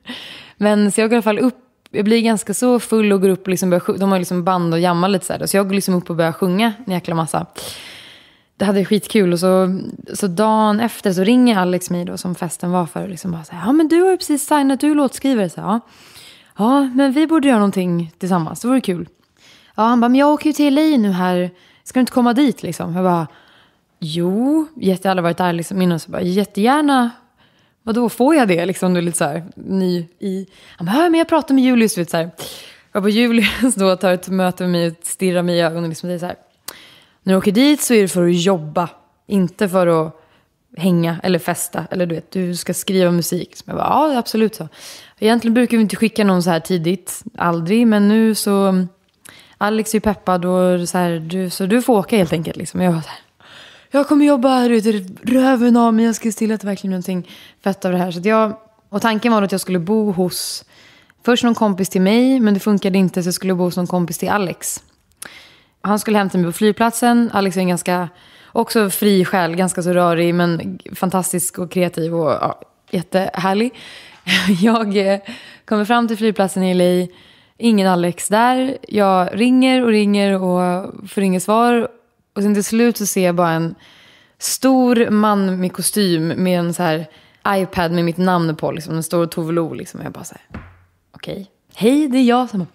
Men så jag går i alla fall upp jag blir ganska så full och går upp och liksom börjar, de har liksom band och jammar lite så här. Så jag går liksom upp och börjar sjunga en jäkla massa. Det hade skitkul och så, så dagen efter så ringer Alex mig då som festen var för och liksom bara så ja men du har ju precis signat, du är låtskrivare så ja. ja men vi borde göra någonting tillsammans, det vore kul. Ja han bara, men jag åker ju till LA nu här, ska du inte komma dit liksom? Jag bara, jo, Jag aldrig varit där liksom innan så bara, jättegärna vad då får jag det? Liksom, du är lite så här, ny i... Han bara, men jag pratar med Julius. Vet, så här. Jag bara, Julius då tar ett möte med mig, och stirrar mig i ögonen och liksom säger så här. När du åker dit så är det för att jobba, inte för att hänga eller festa. Eller du vet, du ska skriva musik. Så jag bara, ja absolut så. Egentligen brukar vi inte skicka någon så här tidigt, aldrig. Men nu så, Alex är ju peppad och så, här, du, så du får åka helt enkelt. Liksom. Jag bara så jag kommer jobba här ute, röven av mig, jag ska se till att det verkligen blir någonting fett av det här. Så jag, och tanken var att jag skulle bo hos först någon kompis till mig, men det funkade inte så jag skulle bo hos någon kompis till Alex. Han skulle hämta mig på flygplatsen, Alex är en ganska, också fri själ, ganska så rörig, men fantastisk och kreativ och ja, jättehärlig. *laughs* Jag eh, kommer fram till flygplatsen i LA, ingen Alex där. Jag ringer och ringer och får inget svar. Och sen till slut så ser jag bara en stor man med kostym med en så här iPad med mitt namn på. Liksom. Den står Tove Lo liksom. Och jag bara så här, okej. Okay. Hej, det är jag som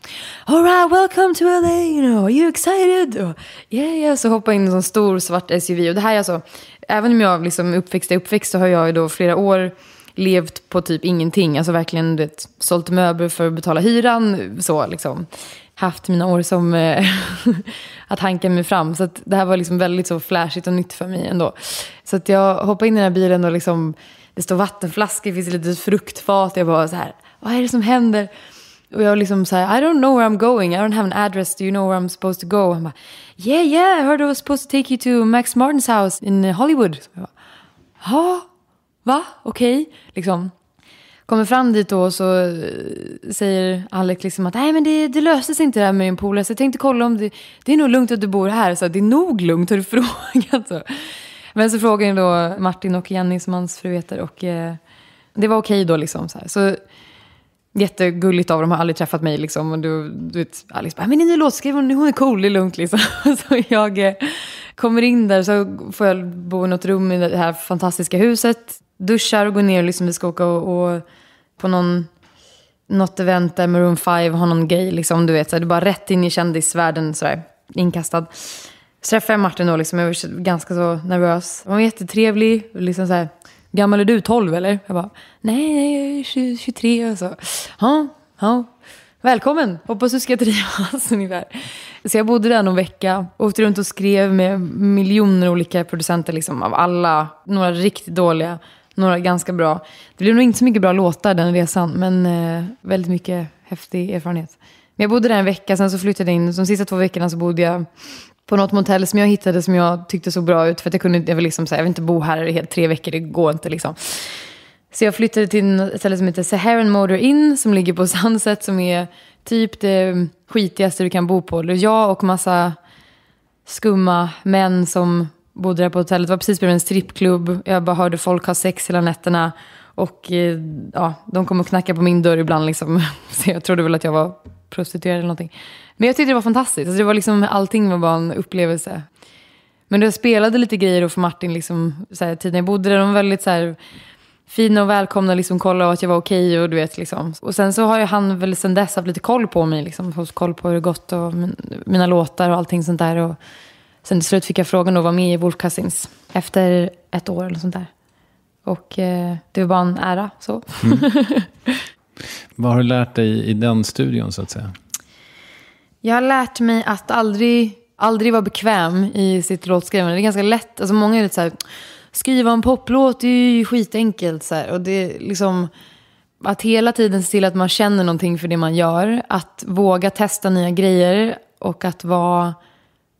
Alright, welcome to LA, you know, are you excited? Och, yeah, yeah, så hoppar jag in i en sån stor svart SUV. Och det här är alltså, även om jag liksom uppväxt är uppväxt så har jag ju då flera år levt på typ ingenting. Alltså verkligen du vet, sålt möbler för att betala hyran. Så liksom haft mina år som eh, *laughs* att hanka mig fram. Så det här var liksom väldigt så flashigt och nytt för mig ändå. Så att jag hoppade in i den här bilen och liksom, det står vattenflaskor, det finns lite fruktfat. Jag bara så här, vad är det som händer? Och jag liksom så här, I don't know where I'm going, I don't have an address, do you know where I'm supposed to go? Han bara, yeah yeah, I heard I was supposed to take you to Max Martins house in Hollywood. Så Va? Okej? Okay. Liksom kommer fram dit då så eh, säger Alec liksom att nej men det, det löses inte det här med en polare så jag tänkte kolla om det, det är nog lugnt att du bor här. Så det är nog lugnt, har du *laughs* frågat? Så. Men så frågar då Martin och Jenny som hans fru heter och eh, det var okej då liksom. Så, här. så Jättegulligt av dem, har aldrig träffat mig liksom. Och du, du vet, Alice bara, men är ny låtskrivare, hon är cool, det är lugnt liksom. *laughs* Så jag eh, kommer in där så får jag bo i något rum i det här fantastiska huset duschar och går ner och liksom vi ska åka och, och på någon, något event där Maroon 5 har någon grej. liksom, du vet. Så här, du bara rätt in i kändisvärlden sådär, inkastad. Så träffade jag Martin då, liksom, jag var ganska så nervös. Han var jättetrevlig, liksom så här, gammal är du, 12 eller? Jag bara, nej, jag är 23 och så. Ja, ja. Välkommen, hoppas du ska trivas *laughs* ungefär. Så jag bodde där någon vecka, åkte runt och skrev med miljoner olika producenter liksom, av alla, några riktigt dåliga, några ganska bra. Det blev nog inte så mycket bra låtar den resan, men eh, väldigt mycket häftig erfarenhet. Men jag bodde där en vecka, sen så flyttade jag in. De sista två veckorna så bodde jag på något motell som jag hittade som jag tyckte såg bra ut. För att jag kunde jag vill liksom säga, jag vill inte bo här i tre veckor, det går inte liksom. Så jag flyttade till ett ställe som heter Saharan Motor Inn som ligger på *laughs* Sunset som är typ det skitigaste du kan bo på. Jag och massa skumma män som bodde där på hotellet. Det var precis bredvid en strippklubb. Jag bara hörde folk ha sex hela nätterna. Och eh, ja, de kom och knackade på min dörr ibland. Liksom. *laughs* Så jag trodde väl att jag var prostituerad eller någonting. Men jag tyckte det var fantastiskt. Alltså, det var liksom, allting var bara en upplevelse. Men jag spelade lite grejer för Martin liksom, så här, tiden jag bodde där. De var väldigt så här, fina och välkomna liksom, kollade att jag var okej okay och liksom. Och sen så har ju han väl sen dess haft lite koll på mig liksom. Haft koll på hur det gått och min, mina låtar och allting sånt där. Och Sen till slut fick jag frågan att vara med i Wolf Cousins efter ett år eller sånt där. Och eh, det var bara en ära. Så. Mm. *laughs* Vad har du lärt dig i den studion så att säga? Jag har lärt mig att aldrig, aldrig vara bekväm i sitt låtskrivande. Det är ganska lätt. Alltså många är lite så här, skriva en poplåt är ju skitenkelt. Så här. Och det liksom, att hela tiden se till att man känner någonting för det man gör. Att våga testa nya grejer och att vara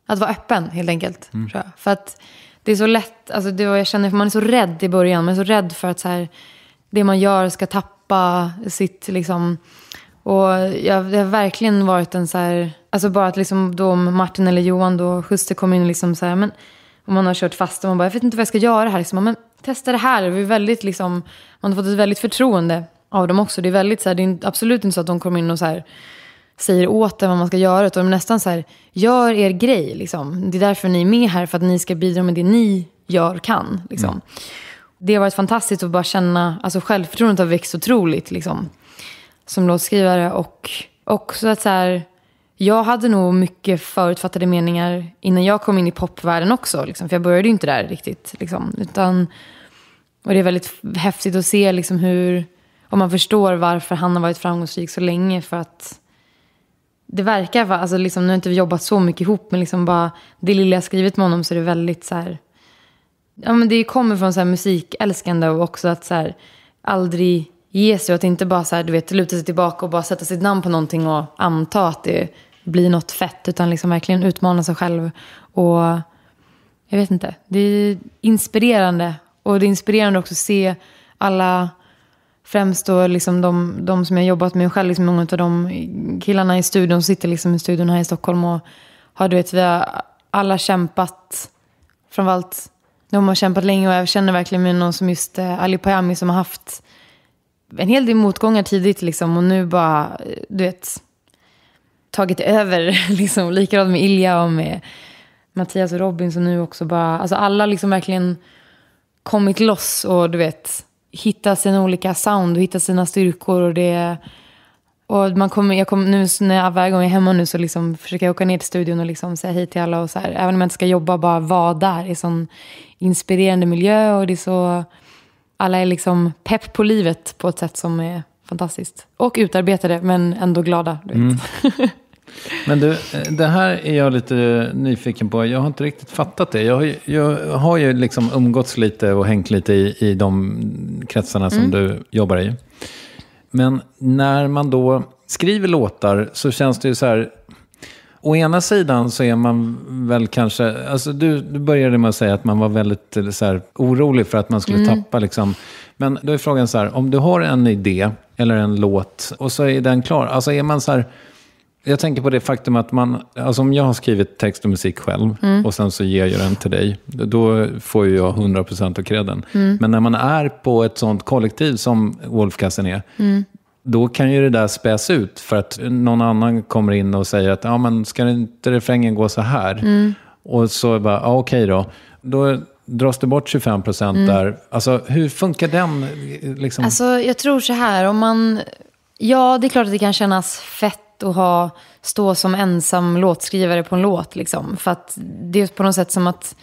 att vara öppen helt enkelt. Mm. För att det är så lätt, alltså det, jag känner, för man är så rädd i början. Man är så rädd för att så här, det man gör ska tappa sitt liksom... Och jag, det har verkligen varit en så här, alltså bara att liksom då Martin eller Johan då, Schuster kom in liksom så här, men om man har kört fast och man bara, jag vet inte vad jag ska göra här. Liksom, men testa det här. Vi är väldigt, liksom, man har fått ett väldigt förtroende av dem också. Det är, väldigt, så här, det är absolut inte så att de kommer in och så här, säger åt en vad man ska göra. Utan de nästan så här, gör er grej. Liksom. Det är därför ni är med här, för att ni ska bidra med det ni gör kan. Liksom. Mm. Det har varit fantastiskt att bara känna, alltså självförtroendet har växt otroligt. Liksom, som låtskrivare och också att så här, jag hade nog mycket förutfattade meningar innan jag kom in i popvärlden också. Liksom, för jag började ju inte där riktigt. Liksom, utan, och det är väldigt häftigt att se liksom hur, om man förstår varför han har varit framgångsrik så länge. För att det verkar vara, alltså liksom, nu har inte vi jobbat så mycket ihop, men liksom bara det lilla jag skrivit med honom så är det väldigt så här, ja men det kommer från så här musikälskande och också att så här, aldrig ge sig och att inte bara så här, du vet, luta sig tillbaka och bara sätta sitt namn på någonting och anta att det blir något fett, utan liksom verkligen utmana sig själv och jag vet inte, det är inspirerande och det är inspirerande också att se alla främst då liksom de, de som jag jobbat med själv, liksom många av de killarna i studion sitter liksom i studion här i Stockholm och har du vet, vi har alla kämpat, framförallt de har kämpat länge och jag känner verkligen med någon som just eh, Ali Payami som har haft en hel del motgångar tidigt liksom och nu bara, eh, du vet, tagit över *laughs* liksom. Likadant med Ilja och med Mattias och Robin som nu också bara, alltså alla liksom verkligen kommit loss och du vet, hitta sina olika sound och hitta sina styrkor. Och det, och man kommer, jag kommer, nu när jag, varje gång jag är hemma nu så liksom försöker jag åka ner till studion och liksom säga hej till alla. Och så här, även om jag inte ska jobba, bara vara där i sån inspirerande miljö. Och det är så, alla är liksom pepp på livet på ett sätt som är fantastiskt. Och utarbetade, men ändå glada. Du vet. Mm. *laughs* Men du, det här är jag lite nyfiken på. Jag har inte riktigt fattat det. Jag har ju, jag har ju liksom umgåtts lite och hängt lite i, i de kretsarna som mm. du jobbar i. Men när man då skriver låtar så känns det ju så här. Å ena sidan så är man väl kanske, alltså du, du började med att säga att man var väldigt eh, så här, orolig för att man skulle mm. tappa liksom. Men då är frågan så här, om du har en idé eller en låt och så är den klar, alltså är man så här, jag tänker på det faktum att man, alltså om jag har skrivit text och musik själv mm. och sen så ger jag den till dig, då får ju jag 100% av credden. Mm. Men när man är på ett sånt kollektiv som Wolfkassen är, mm. då kan ju det där späs ut för att någon annan kommer in och säger att ja, men ska inte refrängen gå så här? Mm. Och så bara, ja, okej då. då dras det bort 25 procent mm. där? Alltså, hur funkar den? Liksom? Alltså, jag tror så här, om man... Ja, det är klart att det kan kännas fett lätt att ha, stå som ensam låtskrivare på en låt. Liksom. För att det är på något sätt som att,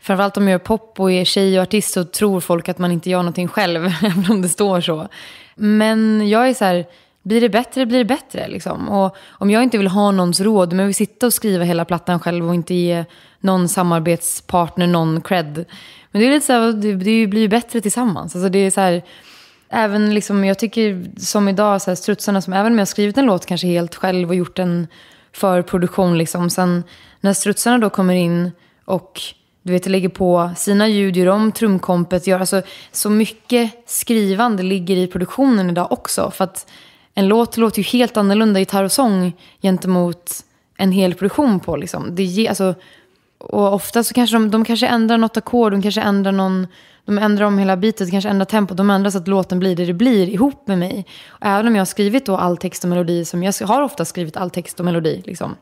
framförallt om jag är pop och är tjej och artist så tror folk att man inte gör någonting själv, *laughs* även om det står så. Men jag är så här, blir det bättre blir det bättre. Liksom. Och om jag inte vill ha någons råd, men vill sitta och skriva hela plattan själv och inte ge någon samarbetspartner någon cred. Men det är lite så här, det, det blir ju bättre tillsammans. Alltså det är så här, även liksom, jag tycker som idag, så här, strutsarna som även om jag har skrivit en låt kanske helt själv och gjort en förproduktion liksom. Sen när strutsarna då kommer in och du vet, lägger på sina ljud, gör om trumkompet, gör alltså så mycket skrivande ligger i produktionen idag också. För att en låt låter ju helt annorlunda gitarr och sång gentemot en hel produktion på liksom. Det ger, alltså, och ofta så kanske de, de kanske ändrar något ackord, de kanske ändrar någon, de ändrar om hela bitet, kanske ändrar tempot, de ändrar så att låten blir det det blir ihop med mig. Och även om jag har skrivit då all text och melodi, som jag har ofta skrivit all text och melodi, liksom.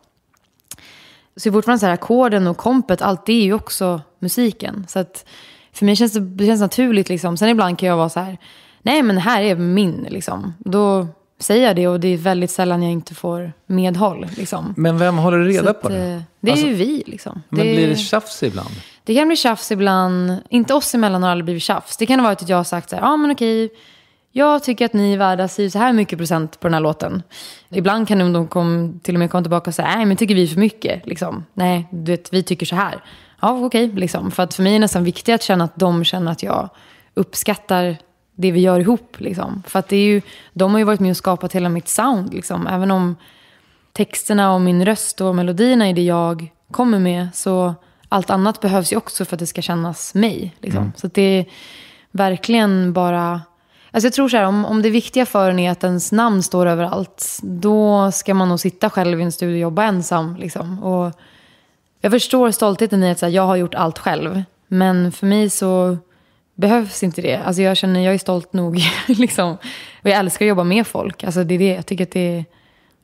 Så fortfarande så här, ackorden och kompet, allt det är ju också musiken. Så att för mig känns det, det känns naturligt liksom. Sen ibland kan jag vara så här, nej men det här är min liksom. Då säger jag det och det är väldigt sällan jag inte får medhåll. Liksom. Men vem håller reda att, på det? Eh, det är alltså, ju vi. Liksom. Men det, blir det tjafs ibland? Det kan bli tjafs ibland. Inte oss emellan har det aldrig blivit tjafs. Det kan ha varit att jag har sagt så här, ja ah, men okej, jag tycker att ni är värda så här mycket procent på den här låten. Ibland kan de kom, till och med komma tillbaka och säga, nej men tycker vi för mycket? Liksom. Nej, du vet, vi tycker så här. Ja, okej, liksom. För att för mig är det nästan viktigt att känna att de känner att jag uppskattar det vi gör ihop. Liksom. För att det är ju, de har ju varit med och skapat hela mitt sound. Liksom. Även om texterna och min röst och melodierna är det jag kommer med så allt annat behövs ju också för att det ska kännas mig. Liksom. Mm. Så det är verkligen bara... Alltså jag tror så här, om, om det viktiga för en är att ens namn står överallt, då ska man nog sitta själv i en studio och jobba ensam. Liksom. Och jag förstår stoltheten i att så här, jag har gjort allt själv. Men för mig så behövs inte det. Alltså jag känner, jag är stolt nog. *laughs* liksom. Och jag älskar att jobba med folk. Alltså det är det. Jag tycker att det är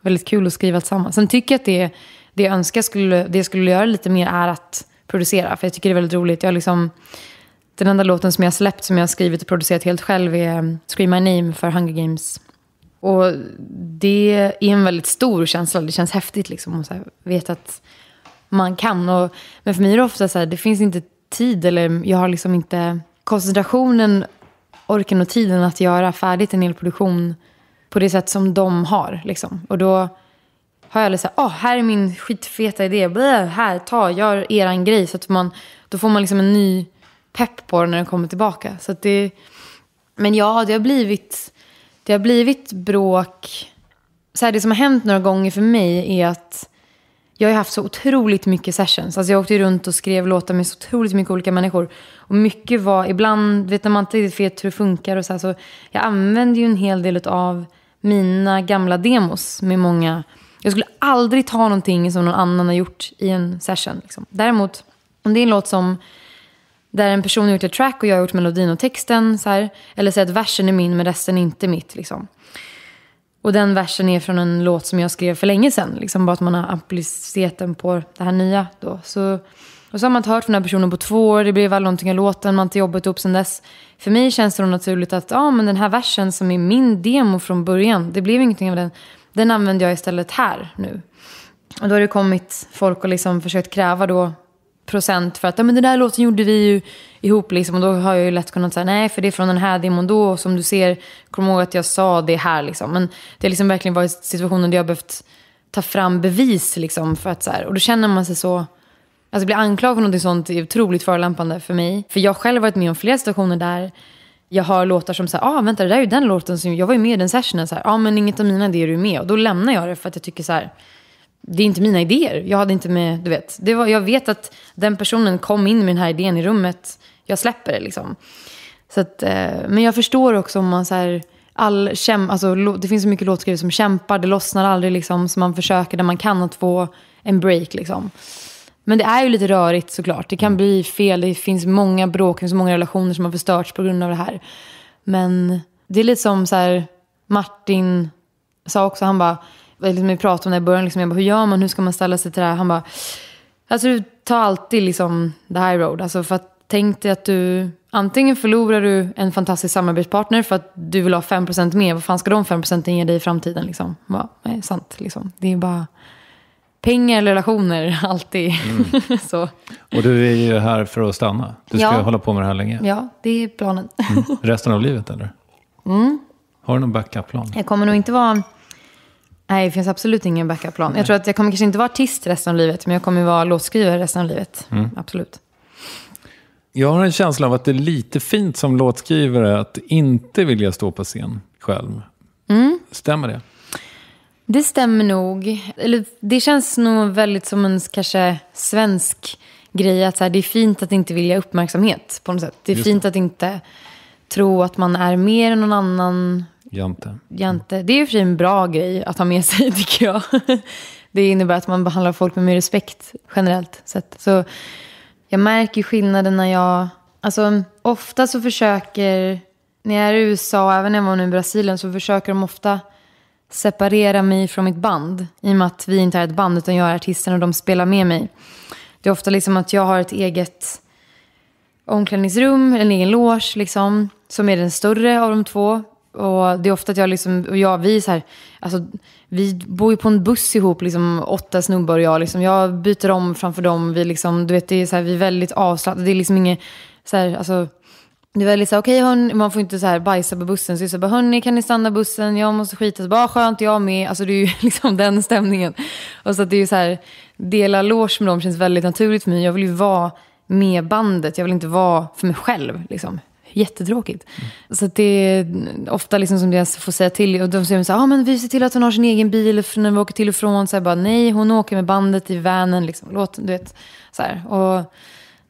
väldigt kul att skriva tillsammans. Sen tycker jag att det, det jag önskar skulle, det jag skulle göra lite mer är att producera. För jag tycker det är väldigt roligt. Jag liksom, den enda låten som jag har släppt, som jag har skrivit och producerat helt själv är um, Scream My Name för Hunger Games. Och det är en väldigt stor känsla. Det känns häftigt liksom. Och så här, vet att man kan. Och, men för mig är det ofta så här, det finns inte tid. Eller jag har liksom inte koncentrationen, orken och tiden att göra färdigt en hel produktion på det sätt som de har. Liksom. Och då har jag liksom, åh, oh, här är min skitfeta idé, Blä, här, ta, gör eran grej. Så att man, då får man liksom en ny pepp på den när den kommer tillbaka. Så det, men ja, det har blivit, det har blivit bråk. Så här, det som har hänt några gånger för mig är att jag har haft så otroligt mycket sessions. Alltså jag åkte runt och skrev låtar med så otroligt mycket olika människor. Och mycket var, ibland, vet när man inte riktigt vet hur det funkar och så här, så jag använde ju en hel del av mina gamla demos med många. Jag skulle aldrig ta någonting som någon annan har gjort i en session. Liksom. Däremot, om det är en låt som där en person har gjort ett track och jag har gjort melodin och texten, så här, eller säger att versen är min men resten är inte mitt. Liksom. Och den versen är från en låt som jag skrev för länge sedan. Liksom bara att man har applicerat den på det här nya då. Så, och så har man inte hört från den här personen på två år, det blev aldrig någonting av låten, man har inte jobbat ihop sedan dess. För mig känns det då naturligt att ah, men den här versen som är min demo från början, det blev ingenting av den. Den använder jag istället här nu. Och då har det kommit folk och liksom försökt kräva då procent för att ja, men den där låten gjorde vi ju ihop liksom och då har jag ju lätt kunnat säga nej för det är från den här demon då och som du ser, kom ihåg att jag sa det här liksom. Men det har liksom verkligen varit situationer där jag har behövt ta fram bevis liksom för att så här, och då känner man sig så Alltså bli anklagad för något sånt är otroligt förolämpande för mig. För jag själv har varit med om flera situationer där jag har låtar som säger, ah vänta det där är ju den låten som, jag var ju med i den sessionen, ja ah, men inget av mina idéer är du med och då lämnar jag det för att jag tycker så här, det är inte mina idéer. Jag hade inte med, du vet. Det var, jag vet att den personen kom in med den här idén i rummet. Jag släpper det liksom. Så att, eh, men jag förstår också om man så här, all käm, alltså, det finns så mycket låtskrivare som kämpar, det lossnar aldrig liksom. Så man försöker där man kan att få en break liksom. Men det är ju lite rörigt såklart. Det kan mm. bli fel, det finns många bråk, det finns många relationer som har förstörts på grund av det här. Men det är lite som så här, Martin sa också, han bara, liksom, vi pratade om det i början, liksom, jag bara, hur gör man, hur ska man ställa sig till det här? Han bara, alltså du tar alltid liksom the high road. Alltså, för att, tänk dig att du, antingen förlorar du en fantastisk samarbetspartner för att du vill ha 5% mer. Vad fan ska de 5% ge dig i framtiden? Liksom? Bara, nej, sant. Liksom. Det är bara pengar eller relationer, *laughs* alltid. Mm. *laughs* så. Och du är ju här för att stanna. Du ska ja. hålla på med det här länge. Ja, det är planen. mm. Resten av livet eller? Mm. Har du någon backup-plan? Jag kommer nog inte vara Nej, det finns absolut ingen backup-plan. Jag tror att jag kommer kanske inte vara artist resten av livet, men jag kommer vara låtskrivare resten av livet. Mm. Absolut. Jag har en känsla av att det är lite fint som låtskrivare att inte vilja stå på scen själv. Mm. Stämmer det? Det stämmer nog. Eller, det känns nog väldigt som en kanske svensk grej att så här, det är fint att inte vilja uppmärksamhet på något sätt. Det är Just fint det. att inte tro att man är mer än någon annan Jante. Jante. Det är ju för sig en bra grej att ha med sig, *laughs* tycker jag. Det innebär att man behandlar folk med mer respekt generellt sett. Så jag märker skillnaden när jag... Alltså, ofta så försöker... När jag är i USA, och även när jag var nu i Brasilien, så försöker de ofta separera mig från mitt band. I och med att vi inte är ett band, utan jag är artisten och de spelar med mig. Det är ofta liksom att jag har ett eget omklädningsrum, en egen loge liksom, som är den större av de två. Och det är ofta att jag liksom, och jag, vi är så här, alltså, vi bor ju på en buss ihop, liksom, åtta snubbar och jag. Liksom, jag byter om framför dem. Vi, liksom, du vet, det är så här, vi är väldigt avslappnade. Det är liksom inget, så här, alltså, det är väldigt så här, okej okay, man får inte så här bajsa på bussen. Så det är så här, hörni kan ni stanna bussen? Jag måste skita. Så bara, skönt, jag med. Alltså det är ju *laughs* liksom den stämningen. Och så att det är ju så här, dela lås med dem känns väldigt naturligt för mig. Jag vill ju vara med bandet. Jag vill inte vara för mig själv liksom. Jättetråkigt. Mm. Så det är ofta liksom som jag får säga till. Och de säger så här, ah, men vi ser till att hon har sin egen bil när vi åker till och från. Så jag bara, nej, hon åker med bandet i vanen. Liksom. Låt, du vet, så här. Och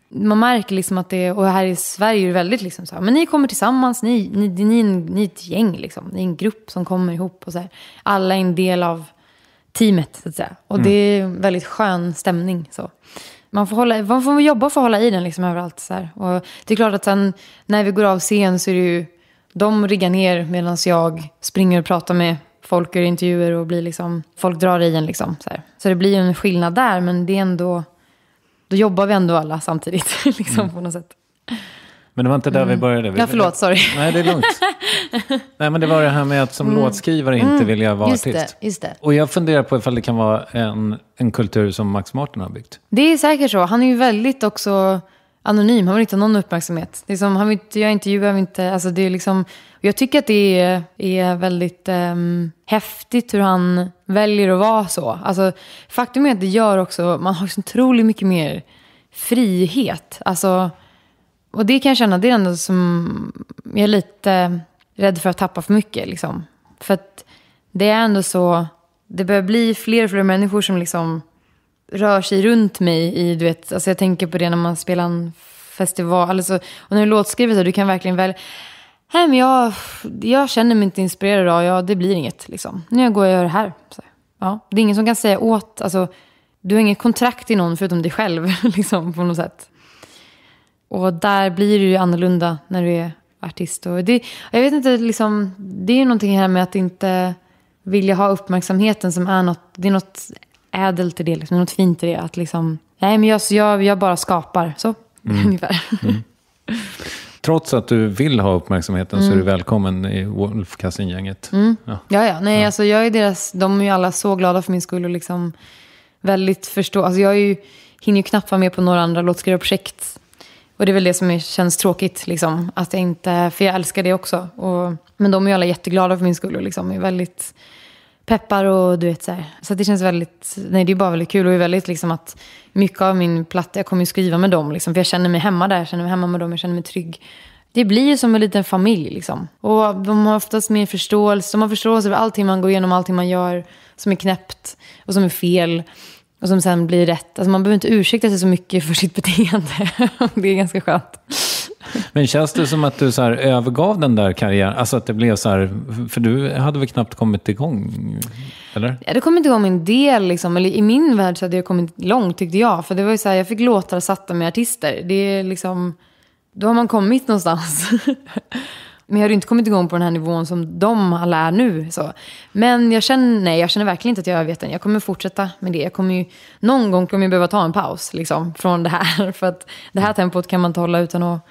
man märker liksom att det, och här i Sverige är det väldigt liksom så här, men ni kommer tillsammans, ni, ni, ni, ni är ett gäng liksom. Ni är en grupp som kommer ihop och så här. Alla är en del av teamet, så att säga. Och mm. det är väldigt skön stämning. Så man får, hålla, man får jobba för att hålla i den liksom överallt. Så här. Och det är klart att sen när vi går av scen så är det ju de riggar ner medan jag springer och pratar med folk och intervjuer och blir liksom, folk drar i en liksom. Så, här. så det blir ju en skillnad där men det är ändå, då jobbar vi ändå alla samtidigt *laughs* liksom, mm. på något sätt. Men det var inte där mm. vi började. Vi, ja, förlåt, sorry. *laughs* Nej, det är lugnt. *laughs* nej, men det var det här med att som mm. låtskrivare inte mm. vilja vara just artist. Det, just det. Och jag funderar på ifall det kan vara en, en kultur som Max Martin har byggt. Det är säkert så. Han är ju väldigt också anonym. Han vill inte ha någon uppmärksamhet. Det är som, han vill inte göra intervjuer, inte... Alltså det är liksom, jag tycker att det är, är väldigt um, häftigt hur han väljer att vara så. Alltså, faktum är att det gör också... Man har så otroligt mycket mer frihet. Alltså och det kan jag känna, det är ändå som... Jag är lite rädd för att tappa för mycket. Liksom. För att det är ändå så... Det börjar bli fler och fler människor som liksom rör sig runt mig. I, du vet, alltså jag tänker på det när man spelar en festival. Alltså, och när du låtskriver så, du kan verkligen väl... Nej, men jag, jag känner mig inte inspirerad idag. Ja, det blir inget. Liksom. Nu går jag och gör det här. Så, ja. Det är ingen som kan säga åt... Alltså, du har inget kontrakt i någon förutom dig själv. *laughs* Liksom, på något sätt. Och där blir det ju annorlunda när du är artist. Och det, jag vet inte, liksom, det är ju någonting här med att inte vilja ha uppmärksamheten som är något, det är något ädelt i det, liksom, något fint i det. Att liksom, nej men jag, jag, jag bara skapar, så mm. *laughs* ungefär. Mm. Trots att du vill ha uppmärksamheten mm. så är du mm. välkommen i Wolf Kassin-gänget. Mm. Ja. ja, ja. Nej, ja. Alltså, jag är deras, de är ju alla så glada för min skull och liksom väldigt förstå. Alltså, jag är ju, hinner ju knappt vara med på några andra låtskrivarprojekt och det är väl det som känns tråkigt, liksom. Att jag inte, för jag älskar det också. Och, men de är ju alla jätteglada för min skull och liksom är väldigt peppar och du vet så här. Så det känns väldigt, nej det är bara väldigt kul och är väldigt liksom att mycket av min platta, jag kommer ju skriva med dem liksom. För jag känner mig hemma där, jag känner mig hemma med dem, jag känner mig trygg. Det blir ju som en liten familj liksom. Och de har oftast mer förståelse, de har förståelse för allting man går igenom, allting man gör som är knäppt och som är fel. Och som sen blir rätt. Alltså man behöver inte ursäkta sig så mycket för sitt *laughs* beteende. det är ganska skönt. Men känns det som att du så övergav den där karriären? Alltså att det blev så här, för du hade väl knappt kommit igång? Eller? Jag hade kommit igång med en del, liksom. eller i min värld så hade jag kommit långt tyckte jag. För det var ju så här, jag fick låtar satta med artister. Det är liksom, då har man kommit någonstans. *laughs* Men jag hade inte kommit igång på den här nivån som de alla är nu. Så. Men jag känner, nej, jag känner verkligen inte att jag vet än. Jag kommer fortsätta med det. Jag kommer ju, någon gång kommer jag behöva ta en paus liksom, från det här. *laughs* För att det här tempot kan man inte hålla utan att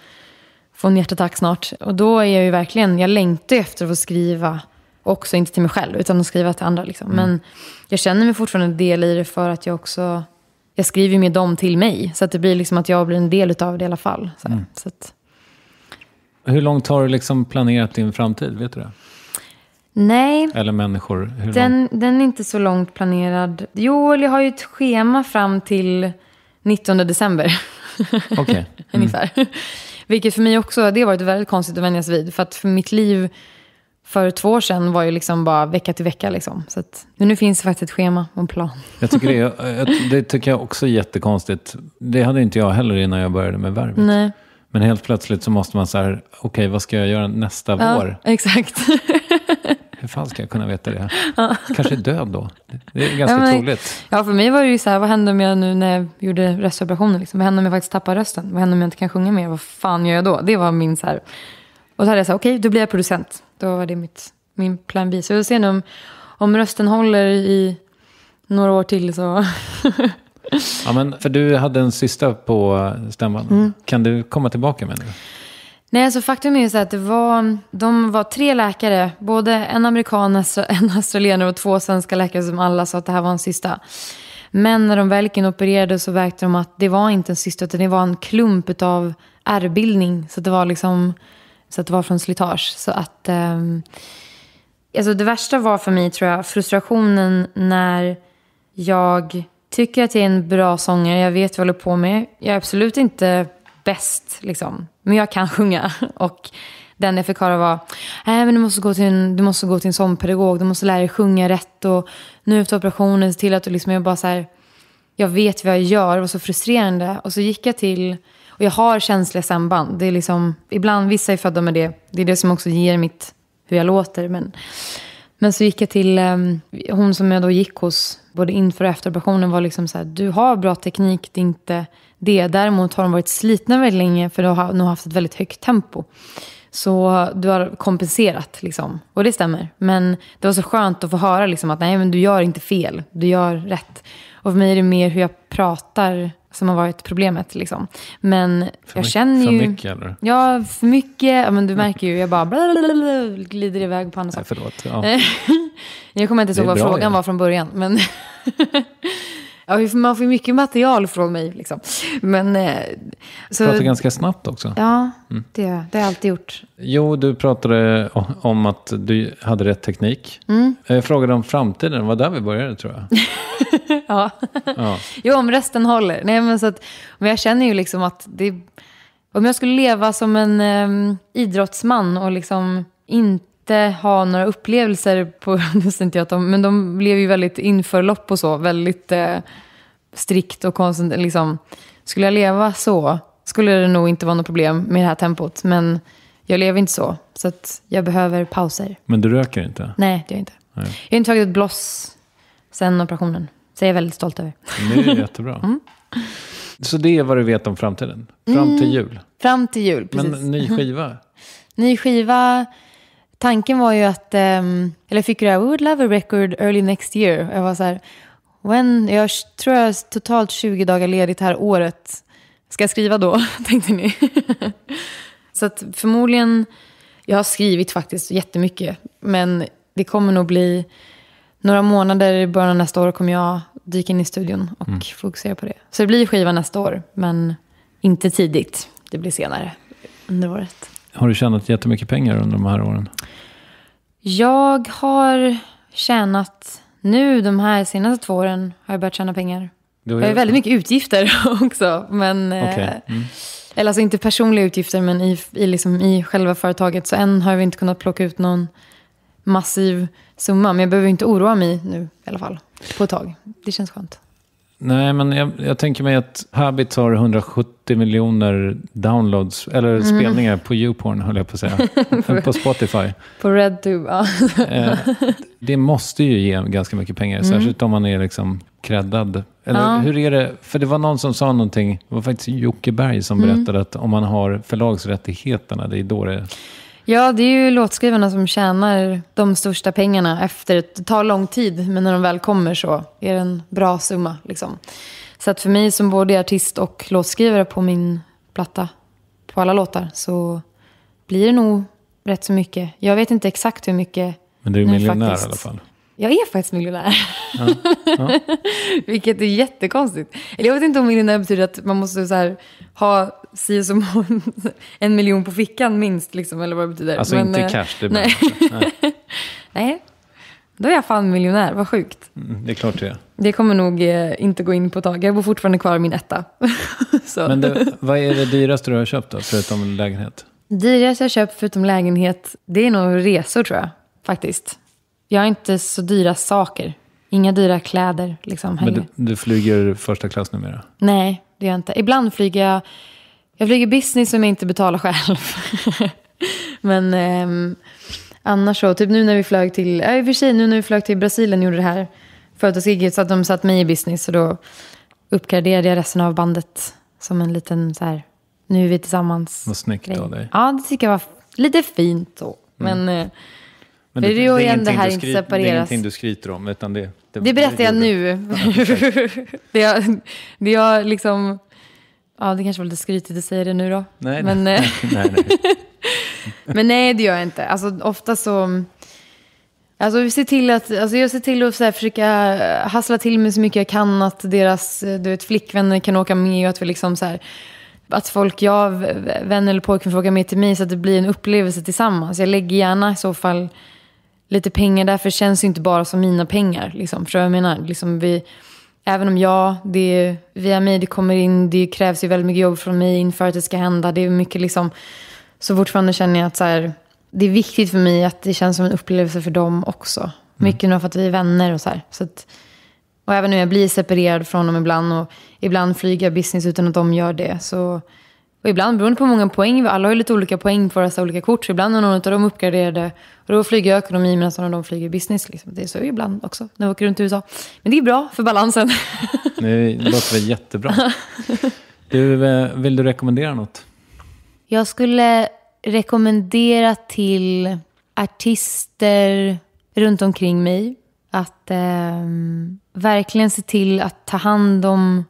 få en hjärtattack snart. Och då är jag ju verkligen, jag längtar efter att få skriva också, inte till mig själv, utan att skriva till andra. Liksom. Mm. Men jag känner mig fortfarande del i det för att jag också, jag skriver ju med dem till mig. Så att det blir liksom att jag blir en del av det i alla fall. Så, mm. så att, hur långt har du liksom planerat din framtid? Vet du det? Nej. Eller människor? Hur den, den är inte så långt planerad. Jo, jag har ju ett schema fram till 19 december. Okej. Okay. *laughs* Mm. Ungefär. Vilket för mig också, det har varit väldigt konstigt att vänjas vid. För att för mitt liv för två år sedan var ju liksom bara vecka till vecka. Liksom. Så att, men nu finns det faktiskt ett schema och en plan. Jag tycker det, *laughs* det tycker jag också är jättekonstigt. Det hade inte jag heller innan jag började med Värvet. Nej. Men helt plötsligt så måste man så här, okej okay, vad ska jag göra nästa ja, vår? Exakt. *laughs* Hur fan ska jag kunna veta det? Ja. Kanske död då? Det är ganska ja, men, troligt. Ja, för mig var det ju så här, vad händer om jag nu när jag gjorde röstoperationen? Liksom? Vad händer om jag faktiskt tappar rösten? Vad händer om jag inte kan sjunga mer? Vad fan gör jag då? Det var min så här... Och så hade jag så här, okej, okay, då blir jag producent. Då var det mitt, min plan B. Så vi får se nu om, om rösten håller i några år till så *laughs* *laughs* Ja, men, för du hade en sista på stämman. Mm. Kan du komma tillbaka med den? Nej, alltså faktum är ju så att det var, de var tre läkare, både en amerikan, alltså en australienare och två svenska läkare som alla sa att det här var en sista. Men när de väl gick in och opererade så verkade de att det var inte en sista. utan det var en klump av ärrbildning. Så det var liksom, så att det var från slitage. Så att, eh, alltså det värsta var för mig tror jag frustrationen när jag tycker att jag är en bra sångare. Jag vet vad jag håller på med. Jag är absolut inte bäst, liksom. Men jag kan sjunga. *laughs* Och den jag fick höra var, nej men du måste gå till en, du måste gå till en sångpedagog. Du måste lära dig sjunga rätt. Och nu efter operationen, se till att du liksom, jag bara så här, jag vet vad jag gör. Det var så frustrerande. Och så gick jag till, och jag har känsliga samband. Det är liksom, ibland, vissa är födda med det. Det är det som också ger mitt, hur jag låter. Men, men så gick jag till um, hon som jag då gick hos både inför och efter operationen var liksom så här, du har bra teknik, det är inte det. Däremot har de varit slitna väldigt länge för de har nog haft ett väldigt högt tempo. Så du har kompenserat liksom. Och det stämmer. Men det var så skönt att få höra liksom, att nej men du gör inte fel, du gör rätt. Och för mig är det mer hur jag pratar som har varit problemet. Liksom. Men för jag känner ju... För mycket eller? Ja, för mycket. Ja, men du märker ju, jag bara glider iväg på andra saker. förlåt. Ja. *laughs* jag kommer inte ihåg vad frågan igen. var från början. Men *laughs* Ja, man får mycket material från mig. Liksom. Men, eh, så... Du pratar ganska snabbt också. Ja, mm. det gör jag. Det har jag alltid gjort. Jo, du pratade om att du hade rätt teknik. Mm. Jag frågade om framtiden. Det var där vi började tror jag. *laughs* ja. ja. Jo, om resten håller. Nej, men, så att, men jag känner ju liksom att det, om jag skulle leva som en um, idrottsman och liksom inte inte ha några upplevelser på, *laughs* inte jag men de blev ju väldigt inför lopp och så, väldigt eh, strikt och konstant, liksom. Skulle jag leva så skulle det nog inte vara något problem med det här tempot, men jag lever inte så, så att jag behöver pauser. Men du röker inte? Nej, det gör jag inte. Nej. Jag har inte tagit ett bloss sen operationen, så jag är väldigt stolt över. Det är jättebra. *laughs* mm. Så det är vad du vet om framtiden? Fram till mm. jul? fram till jul, precis. Men ny skiva? *laughs* Ny skiva tanken var ju att, um, eller fick jag I would love a record early next year. Jag var så här, when, jag tror jag har totalt 20 dagar ledigt här året. Ska jag skriva då, *laughs* tänkte ni? *laughs* så att förmodligen, jag har skrivit faktiskt jättemycket, men det kommer nog bli några månader i början av nästa år kommer jag dyka in i studion och mm. fokusera på det. Så det blir skiva nästa år, men inte tidigt. Det blir senare under året. Har du tjänat jättemycket pengar under de här åren? Jag har tjänat, nu de här senaste två åren har jag börjat tjäna pengar. Du har jag har väldigt mycket utgifter *laughs* också. Men, eh, okay. mm. Eller alltså inte personliga utgifter, men i, i, liksom, i själva företaget. Så än har vi inte kunnat plocka ut någon massiv summa. Men jag behöver inte oroa mig nu i alla fall, på ett tag. Det känns skönt. Nej, men jag, jag, tänker mig att Habit har 170 miljoner downloads, eller mm. spelningar på YouPorn, höll jag på att säga. *laughs* på Spotify. På RedTube, ja. Eh, det måste ju ge ganska mycket pengar, mm. särskilt om man är liksom creddad. Eller ja. hur är det? För det var någon som sa någonting, det var faktiskt Jocke Berg som mm. berättade att om man har förlagsrättigheterna, det är då det Ja, det är ju låtskrivarna som tjänar de största pengarna efter ett, det tar lång tid, men när de väl kommer så är det en bra summa. Liksom. Så att för mig som både artist och låtskrivare på min platta, på alla låtar, så blir det nog rätt så mycket. Jag vet inte exakt hur mycket. Men du är miljonär faktiskt. i alla fall. Jag är faktiskt miljonär. Ja, ja. *laughs* Vilket är jättekonstigt. Eller jag vet inte om miljonär betyder att man måste så här, ha si så som *laughs* en miljon på fickan minst, liksom, eller vad det betyder. Alltså Men, inte eh, cash, det nej. nej. *laughs* nej, då är jag fan miljonär, vad sjukt. Mm, det är klart det är. Det kommer nog eh, inte gå in på ett tag. Jag bor fortfarande kvar i min etta. *laughs* Men det, vad är det dyraste du har köpt då, förutom lägenhet? Dyraste jag köpt förutom lägenhet, det är nog resor tror jag, faktiskt. Jag har inte så dyra saker. Inga dyra kläder liksom. Men du, du flyger första klass numera? Nej, det gör jag inte. Ibland flyger jag jag flyger business som jag inte betalar själv. *laughs* Men eh, annars så, typ nu när vi flög till, ja, i och för sig nu när vi flög till Brasilien gjorde det här företagsgiget så att de satt mig i business och då uppgraderade jag resten av bandet som en liten så här, nu är vi tillsammans. Vad snyggt grej. av dig. Ja, det tycker jag var lite fint då. Mm. Men, eh, Men det, det, är ju det här inte separeras. Det är ingenting du skryter om, utan det... Det, det berättar jag nu. *laughs* det, jag, det jag liksom Ja, det kanske var lite skrytigt att säga det nu då. Nej, men, *laughs* eh, nej, nej, nej. *laughs* men nej, det gör jag inte. Alltså, ofta så... Alltså, vi ser till att, alltså, jag ser till att så här, försöka eh, hassla till mig så mycket jag kan. Att deras eh, du vet, flickvänner kan åka med och att vi liksom så här, att folk, jag, vänner eller pojkvän får åka med till mig så att det blir en upplevelse tillsammans. Jag lägger gärna i så fall lite pengar där, för det känns ju inte bara som mina pengar. Liksom. Förstår du vad jag menar? Liksom, vi, Även om jag, det är via mig det kommer in, det krävs ju väldigt mycket jobb från mig inför att det ska hända. Det är mycket liksom, så fortfarande känner jag att så här, det är viktigt för mig att det känns som en upplevelse för dem också. Mm. Mycket nog för att vi är vänner och så här. Så att, och även om jag blir separerad från dem ibland och ibland flyger jag business utan att de gör det. Så och ibland, beroende på hur många poäng, alla har ju lite olika poäng på dessa olika kort. Så ibland är någon av dem uppgraderade. Och då flyger jag ekonomi medan någon av dem flyger business. Liksom. Det är så ibland också, när vi åker runt i USA. Men det är bra för balansen. Det låter väl jättebra. *laughs* Du, eh, vill du rekommendera något? Jag skulle rekommendera till artister runt omkring mig att eh, verkligen se till att ta hand om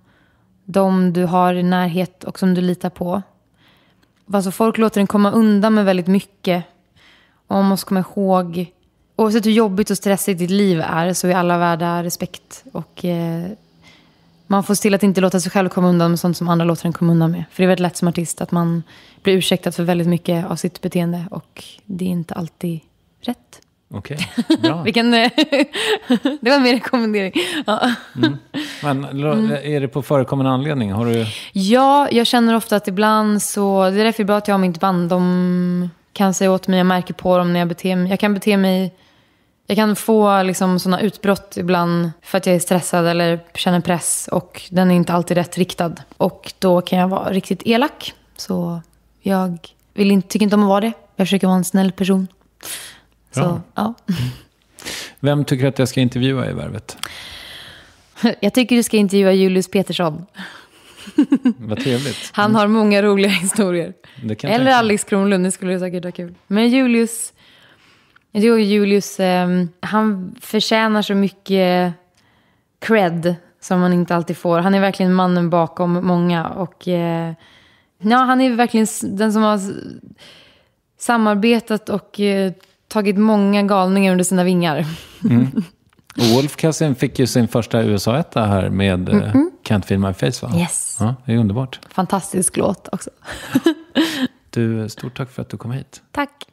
de du har i närhet och som du litar på. Alltså folk låter en komma undan med väldigt mycket. Och man måste komma ihåg, oavsett hur jobbigt och stressigt ditt liv är så är alla värda respekt. Och eh, man får se till att inte låta sig själv komma undan med sånt som andra låter en komma undan med. För det är väldigt lätt som artist att man blir ursäktad för väldigt mycket av sitt beteende och det är inte alltid rätt. Okej, okay. *laughs* bra. Vilken, eh, *laughs* det var min rekommendering. Ja. Mm. Men mm. är det på förekommande anledning? Har du... Ja, jag känner ofta att ibland så... Det är därför det är bra att jag har mitt band. De kan säga åt mig, jag märker på dem när jag beter mig. Jag kan bete mig... Jag kan få liksom sådana utbrott ibland för att jag är stressad eller känner press och den är inte alltid rätt riktad. Och då kan jag vara riktigt elak. Så jag vill inte, tycker inte om att vara det. Jag försöker vara en snäll person. Så, ja. *laughs* Vem tycker att jag ska intervjua i Värvet? *laughs* Jag tycker du ska intervjua Julius Petersson. *laughs* Vad trevligt. Han har många roliga historier. Eller Alex Kronlund, det skulle säkert vara kul. Men Julius, Julius ehm, han förtjänar så mycket cred som man inte alltid får. Han är verkligen mannen bakom många. Och, eh, ja, han är verkligen den som har samarbetat och eh, tagit många galningar under sina vingar. Mm. *laughs* Wolf Kassin fick ju sin första USA-etta här med mm -mm. Can't feel my face va? Yes. Ja, det är underbart. Fantastisk låt också. *laughs* du, eh, stort tack för att du kom hit. Tack.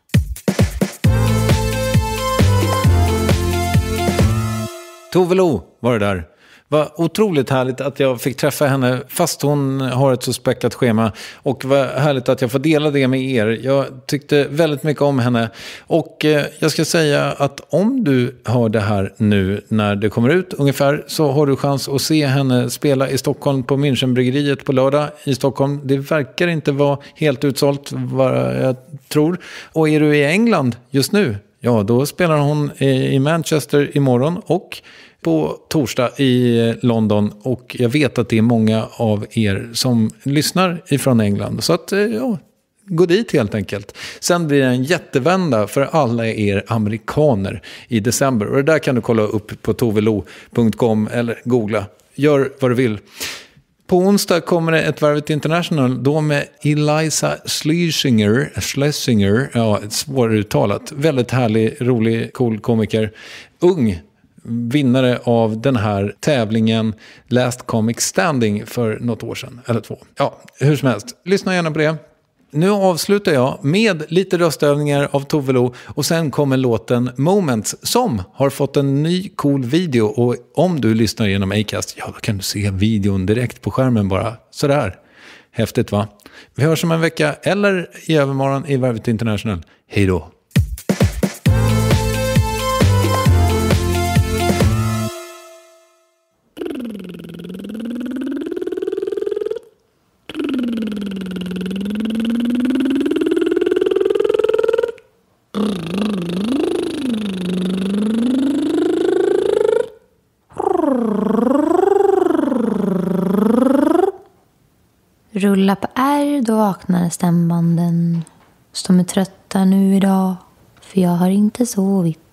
Tove Lo var det där. Vad otroligt härligt att jag fick träffa henne fast hon har ett så späckat schema. Och vad härligt att jag får dela det med er. Jag tyckte väldigt mycket om henne. Och eh, jag ska säga att om du hör det här nu när det kommer ut ungefär så har du chans att se henne spela i Stockholm på Münchenbryggeriet på lördag i Stockholm. Det verkar inte vara helt utsålt vad jag tror. Och är du i England just nu, ja då spelar hon i Manchester imorgon. och på torsdag i London och jag vet att det är många av er som lyssnar ifrån England. Så att, eh, ja, gå dit helt enkelt. Sen blir det en jättevända för alla er amerikaner i december. Och det där kan du kolla upp på tovelo.com eller googla. Gör vad du vill. På onsdag kommer det ett Varvet International, då med Eliza Schlesinger. Schlesinger, ja, svåruttalat. Väldigt härlig, rolig, cool komiker. Ung vinnare av den här tävlingen Last Comic Standing för något år sedan, eller två. Ja, hur som helst, lyssna gärna på det. Nu avslutar jag med lite röstövningar av Tove Lo och sen kommer låten Moments som har fått en ny cool video och om du lyssnar genom Acast, ja då kan du se videon direkt på skärmen bara. Sådär. Häftigt va? Vi hörs om en vecka eller i övermorgon i Varvet International. Hej då! rulla på R, då vaknar stämbanden. som är trötta nu idag, för jag har inte sovit.